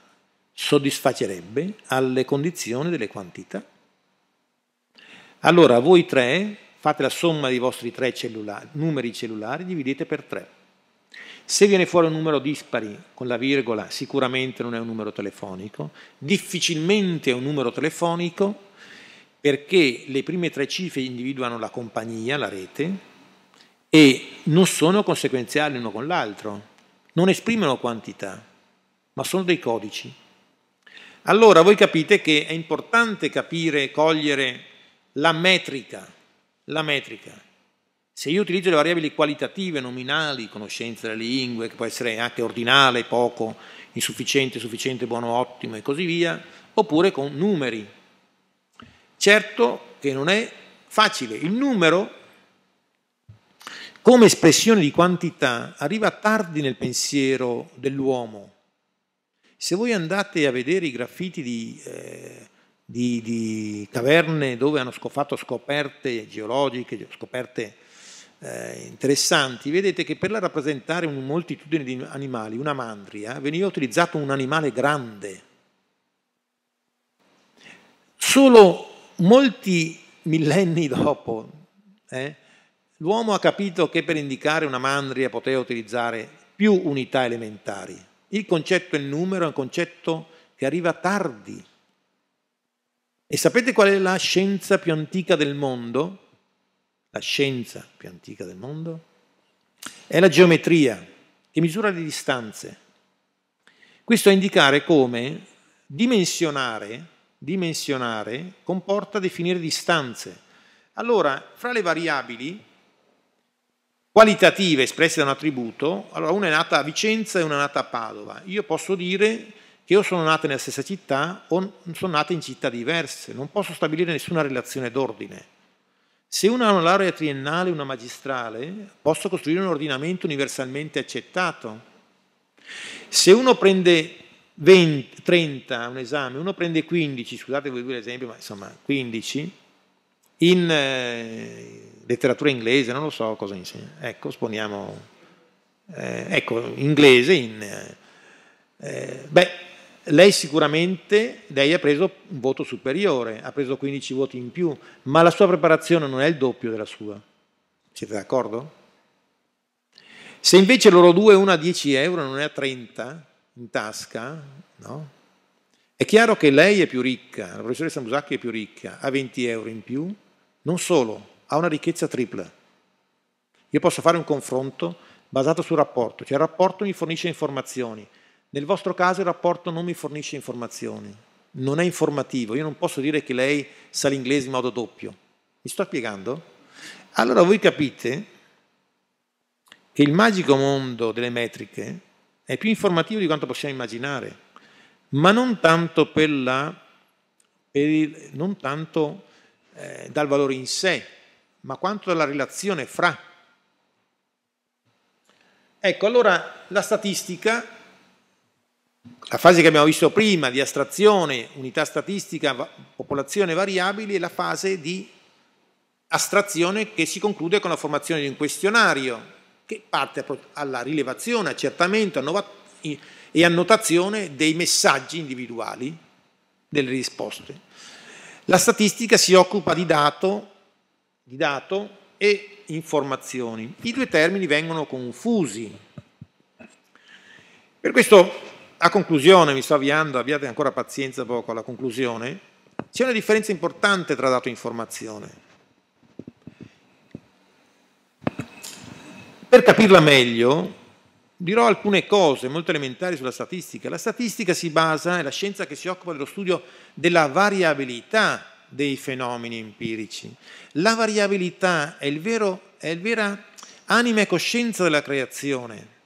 soddisfacerebbe alle condizioni delle quantità. Allora voi tre fate la somma dei vostri tre cellulari, numeri cellulari, dividete per tre. Se viene fuori un numero dispari con la virgola, sicuramente non è un numero telefonico, difficilmente è un numero telefonico perché le prime tre cifre individuano la compagnia, la rete, e non sono conseguenziali l'uno con l'altro non esprimono quantità, ma sono dei codici. Allora voi capite che è importante capire, cogliere la metrica, la metrica. Se io utilizzo le variabili qualitative, nominali, conoscenza delle lingue, che può essere anche ordinale, poco, insufficiente, sufficiente, buono, ottimo e così via, oppure con numeri. Certo che non è facile, il numero come espressione di quantità arriva tardi nel pensiero dell'uomo. Se voi andate a vedere i graffiti di, eh, di, di caverne dove hanno fatto scoperte geologiche, scoperte eh, interessanti, vedete che per rappresentare una moltitudine di animali, una mandria, veniva utilizzato un animale grande. Solo molti millenni dopo, eh, l'uomo ha capito che per indicare una mandria poteva utilizzare più unità elementari. Il concetto il numero è un concetto che arriva tardi. E sapete qual è la scienza più antica del mondo? La scienza più antica del mondo? È la geometria, che misura le distanze. Questo a indicare come dimensionare, dimensionare comporta definire distanze. Allora, fra le variabili qualitative espresse da un attributo, allora una è nata a Vicenza e una è nata a Padova. Io posso dire che o sono nata nella stessa città o sono nata in città diverse, non posso stabilire nessuna relazione d'ordine. Se una ha una laurea triennale una magistrale, posso costruire un ordinamento universalmente accettato. Se uno prende 20, 30 un esame, uno prende 15, scusate voi due l'esempio, ma insomma 15, in, eh, letteratura inglese, non lo so cosa insegna. Ecco, esponiamo, eh, ecco, inglese in... Eh, beh, lei sicuramente, lei ha preso un voto superiore, ha preso 15 voti in più, ma la sua preparazione non è il doppio della sua. Siete d'accordo? Se invece loro due una a 10 euro non è a 30 in tasca, no? È chiaro che lei è più ricca, la professoressa Musacchi è più ricca, ha 20 euro in più, non solo, ha una ricchezza tripla. Io posso fare un confronto basato sul rapporto, cioè il rapporto mi fornisce informazioni. Nel vostro caso il rapporto non mi fornisce informazioni, non è informativo, io non posso dire che lei sa l'inglese in modo doppio. Mi sto spiegando? Allora voi capite che il magico mondo delle metriche è più informativo di quanto possiamo immaginare, ma non tanto, per la, per il, non tanto eh, dal valore in sé, ma quanto dalla relazione fra. Ecco, allora la statistica, la fase che abbiamo visto prima di astrazione, unità statistica, popolazione variabili, è la fase di astrazione che si conclude con la formazione di un questionario che parte alla rilevazione, accertamento e annotazione dei messaggi individuali delle risposte. La statistica si occupa di dato di dato e informazioni. I due termini vengono confusi. Per questo, a conclusione, mi sto avviando, abbiate ancora pazienza poco alla conclusione, c'è una differenza importante tra dato e informazione. Per capirla meglio, dirò alcune cose molto elementari sulla statistica. La statistica si basa, è la scienza che si occupa dello studio della variabilità dei fenomeni empirici. La variabilità è il vero, è il vera anima e coscienza della creazione.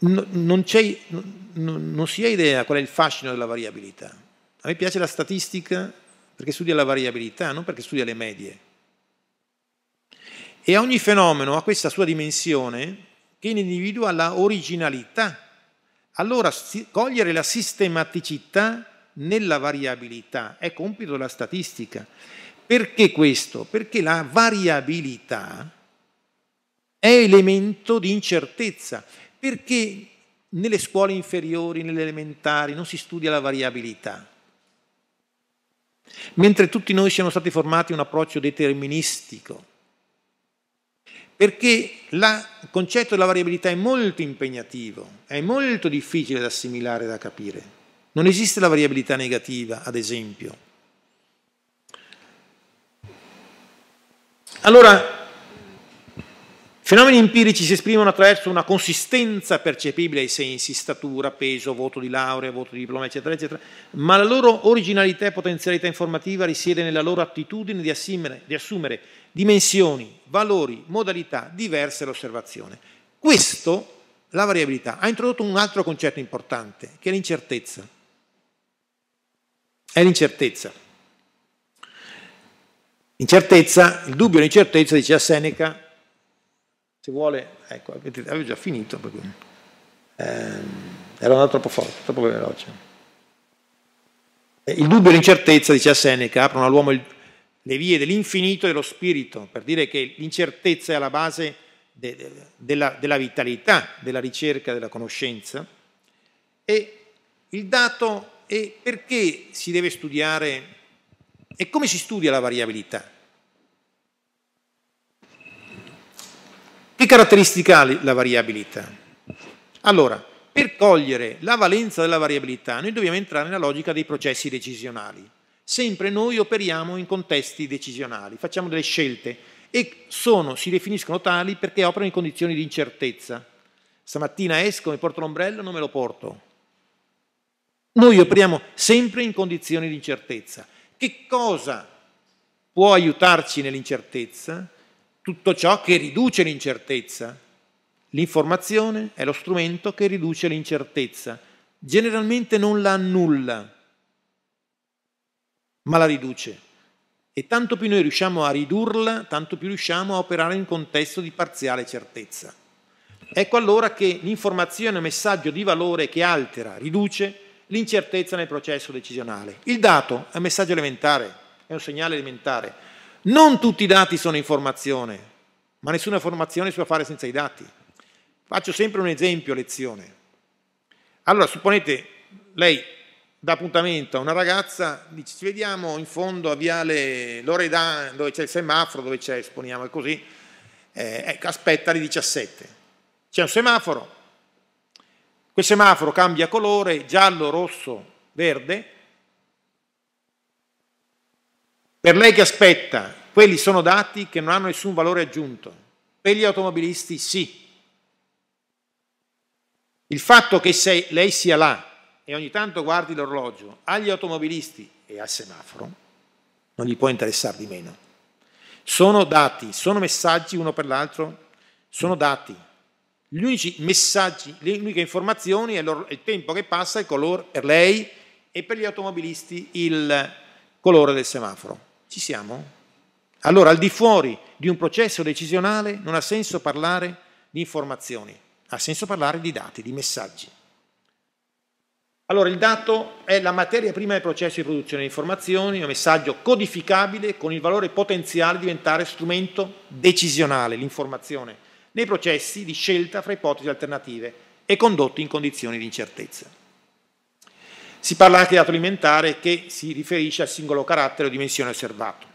non, c'è, non, si ha idea qual è il fascino della variabilità. A me piace la statistica perché studia la variabilità, non perché studia le medie. E ogni fenomeno ha questa sua dimensione che individua la originalità. Allora cogliere la sistematicità nella variabilità, è compito della statistica. Perché questo? Perché la variabilità è elemento di incertezza, perché nelle scuole inferiori, nelle elementari, non si studia la variabilità. Mentre tutti noi siamo stati formati un approccio deterministico, perché la, il concetto della variabilità è molto impegnativo, è molto difficile da assimilare, da capire. Non esiste la variabilità negativa, ad esempio. Allora, fenomeni empirici si esprimono attraverso una consistenza percepibile ai sensi, statura, peso, voto di laurea, voto di diploma, eccetera, eccetera, ma la loro originalità e potenzialità informativa risiede nella loro attitudine di assumere, di assumere dimensioni, valori, modalità diverse dall'osservazione. Questo, la variabilità, ha introdotto un altro concetto importante, che è l'incertezza è l'incertezza. Incertezza, il dubbio e l'incertezza, dice a Seneca, se vuole, ecco, vedete, avevo già finito, perché, ehm, era andato troppo forte, troppo veloce. Il dubbio e l'incertezza, dice a Seneca, aprono all'uomo il, le vie dell'infinito e dello spirito, per dire che l'incertezza è alla base de, de, della, della vitalità, della ricerca, della conoscenza, e il dato e perché si deve studiare e come si studia la variabilità? Che caratteristica ha la variabilità? Allora, per cogliere la valenza della variabilità noi dobbiamo entrare nella logica dei processi decisionali. Sempre noi operiamo in contesti decisionali, facciamo delle scelte e sono, si definiscono tali perché operano in condizioni di incertezza. Stamattina esco, mi porto l'ombrello, non me lo porto. Noi operiamo sempre in condizioni di incertezza. Che cosa può aiutarci nell'incertezza? Tutto ciò che riduce l'incertezza. L'informazione è lo strumento che riduce l'incertezza. Generalmente non la annulla, ma la riduce. E tanto più noi riusciamo a ridurla, tanto più riusciamo a operare in un contesto di parziale certezza. Ecco allora che l'informazione è un messaggio di valore che altera, riduce, l'incertezza nel processo decisionale. Il dato è un messaggio elementare, è un segnale elementare. Non tutti i dati sono informazione, ma nessuna formazione si può fare senza i dati. Faccio sempre un esempio lezione. Allora, supponete lei dà appuntamento a una ragazza, dice ci vediamo in fondo a Viale Loredan, dove c'è il semaforo, dove c'è, esponiamo così, eh, ecco, aspetta alle 17. C'è un semaforo, Quel semaforo cambia colore, giallo, rosso, verde. Per lei che aspetta, quelli sono dati che non hanno nessun valore aggiunto. Per gli automobilisti sì. Il fatto che se lei sia là e ogni tanto guardi l'orologio agli automobilisti e al semaforo, non gli può interessare di meno. Sono dati, sono messaggi uno per l'altro, sono dati. Gli unici messaggi, le uniche informazioni è il tempo che passa, il colore per lei e per gli automobilisti il colore del semaforo. Ci siamo? Allora, al di fuori di un processo decisionale non ha senso parlare di informazioni, ha senso parlare di dati, di messaggi. Allora, il dato è la materia prima del processo di produzione di informazioni, un messaggio codificabile con il valore potenziale di diventare strumento decisionale, l'informazione nei processi di scelta fra ipotesi alternative e condotti in condizioni di incertezza. Si parla anche di dato alimentare che si riferisce al singolo carattere o dimensione osservato.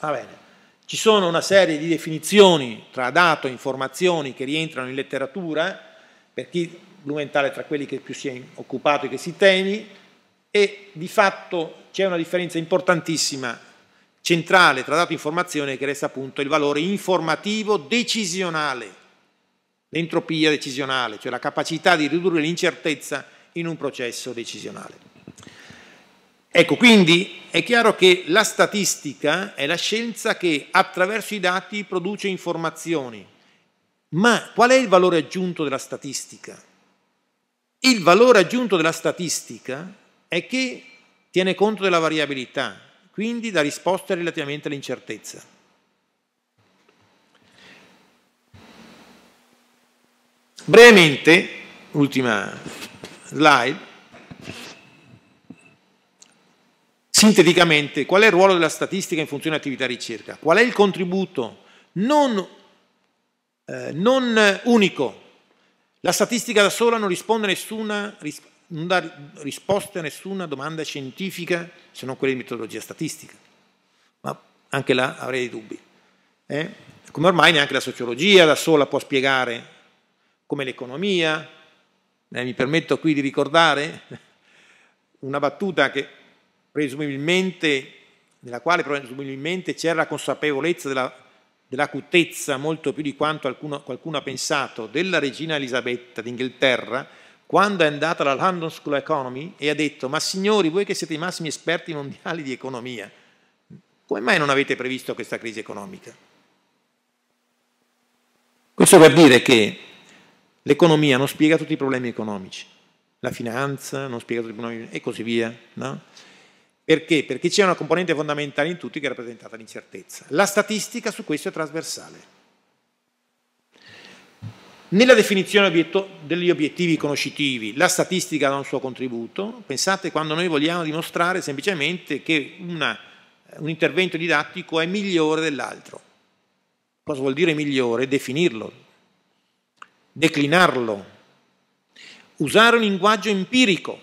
Va bene. Ci sono una serie di definizioni tra dato e informazioni che rientrano in letteratura, per chi Blumentale tra quelli che più si è occupato e che si temi, e di fatto c'è una differenza importantissima Centrale tra dato e informazione che resta appunto il valore informativo decisionale, l'entropia decisionale, cioè la capacità di ridurre l'incertezza in un processo decisionale. Ecco, quindi è chiaro che la statistica è la scienza che attraverso i dati produce informazioni. Ma qual è il valore aggiunto della statistica? Il valore aggiunto della statistica è che tiene conto della variabilità, quindi la risposta è relativamente all'incertezza. Brevemente, ultima slide, sinteticamente, qual è il ruolo della statistica in funzione attività ricerca? Qual è il contributo non, eh, non unico? La statistica da sola non risponde a nessuna risposta non dà risposte a nessuna domanda scientifica se non quella di metodologia statistica. Ma anche là avrei dei dubbi. Eh? Come ormai neanche la sociologia da sola può spiegare, come l'economia. Eh, mi permetto qui di ricordare una battuta che presumibilmente, nella quale presumibilmente c'era la consapevolezza della, dell'acutezza molto più di quanto alcuno, qualcuno ha pensato della regina Elisabetta d'Inghilterra quando è andata alla London School of Economy e ha detto, ma signori, voi che siete i massimi esperti mondiali di economia, come mai non avete previsto questa crisi economica? Questo per dire che l'economia non spiega tutti i problemi economici, la finanza non spiega tutti i problemi economici e così via. No? Perché? Perché c'è una componente fondamentale in tutti che è rappresentata l'incertezza. La statistica su questo è trasversale. Nella definizione degli obiettivi conoscitivi la statistica dà un suo contributo, pensate quando noi vogliamo dimostrare semplicemente che una, un intervento didattico è migliore dell'altro. Cosa vuol dire migliore? Definirlo, declinarlo, usare un linguaggio empirico,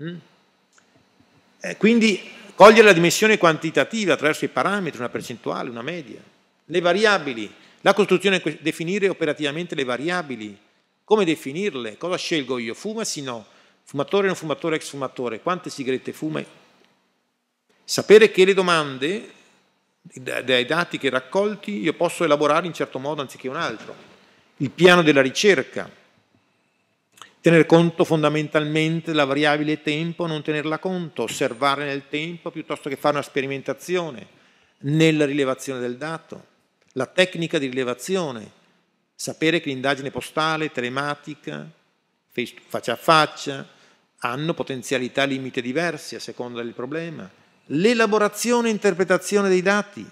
mm? eh, quindi cogliere la dimensione quantitativa attraverso i parametri, una percentuale, una media, le variabili la costruzione è definire operativamente le variabili. Come definirle? Cosa scelgo io? Fuma, sì, no. Fumatore, non fumatore, ex fumatore. Quante sigarette fuma? Sapere che le domande, dai dati che raccolti, io posso elaborare in certo modo anziché un altro. Il piano della ricerca. Tener conto fondamentalmente della variabile tempo, non tenerla conto, osservare nel tempo piuttosto che fare una sperimentazione nella rilevazione del dato la tecnica di rilevazione, sapere che l'indagine postale, telematica, faccia a faccia, hanno potenzialità limite diverse a seconda del problema, l'elaborazione e interpretazione dei dati,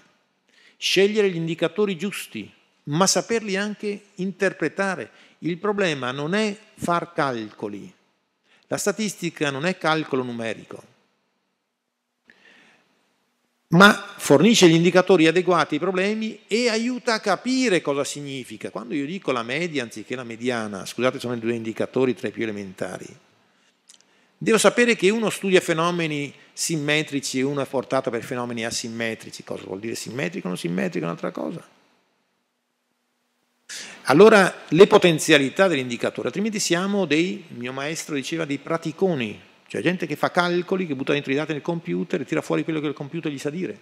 scegliere gli indicatori giusti, ma saperli anche interpretare. Il problema non è far calcoli, la statistica non è calcolo numerico, ma fornisce gli indicatori adeguati ai problemi e aiuta a capire cosa significa. Quando io dico la media anziché la mediana, scusate, sono i due indicatori tra i più elementari. Devo sapere che uno studia fenomeni simmetrici e uno è portato per fenomeni asimmetrici. Cosa vuol dire simmetrico? o Non simmetrico è un'altra cosa. Allora le potenzialità dell'indicatore, altrimenti siamo dei, mio maestro diceva, dei praticoni cioè gente che fa calcoli, che butta dentro i dati nel computer e tira fuori quello che il computer gli sa dire.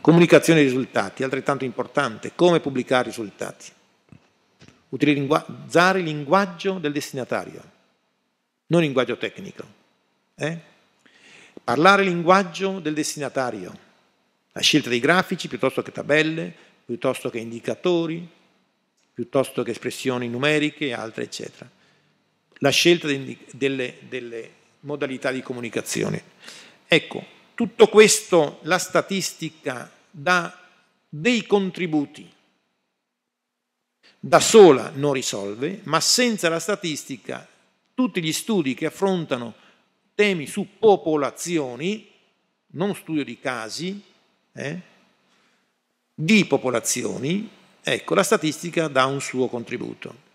Comunicazione dei risultati, altrettanto importante, come pubblicare i risultati. Utilizzare il linguaggio del destinatario, non linguaggio tecnico. Eh? Parlare il linguaggio del destinatario, la scelta dei grafici piuttosto che tabelle, piuttosto che indicatori, piuttosto che espressioni numeriche e altre, eccetera la scelta delle, delle modalità di comunicazione. Ecco, tutto questo la statistica dà dei contributi. Da sola non risolve, ma senza la statistica tutti gli studi che affrontano temi su popolazioni, non studio di casi, eh, di popolazioni, ecco, la statistica dà un suo contributo.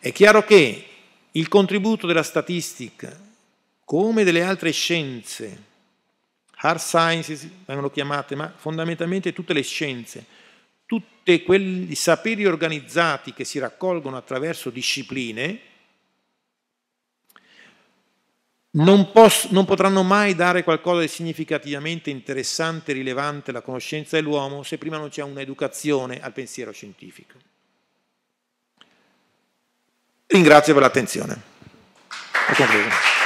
È chiaro che il contributo della statistica, come delle altre scienze, hard sciences vengono chiamate, ma fondamentalmente tutte le scienze, tutti quei saperi organizzati che si raccolgono attraverso discipline, non, posso, non, potranno mai dare qualcosa di significativamente interessante e rilevante alla conoscenza dell'uomo se prima non c'è un'educazione al pensiero scientifico. Ringrazio per l'attenzione. Ho concluso.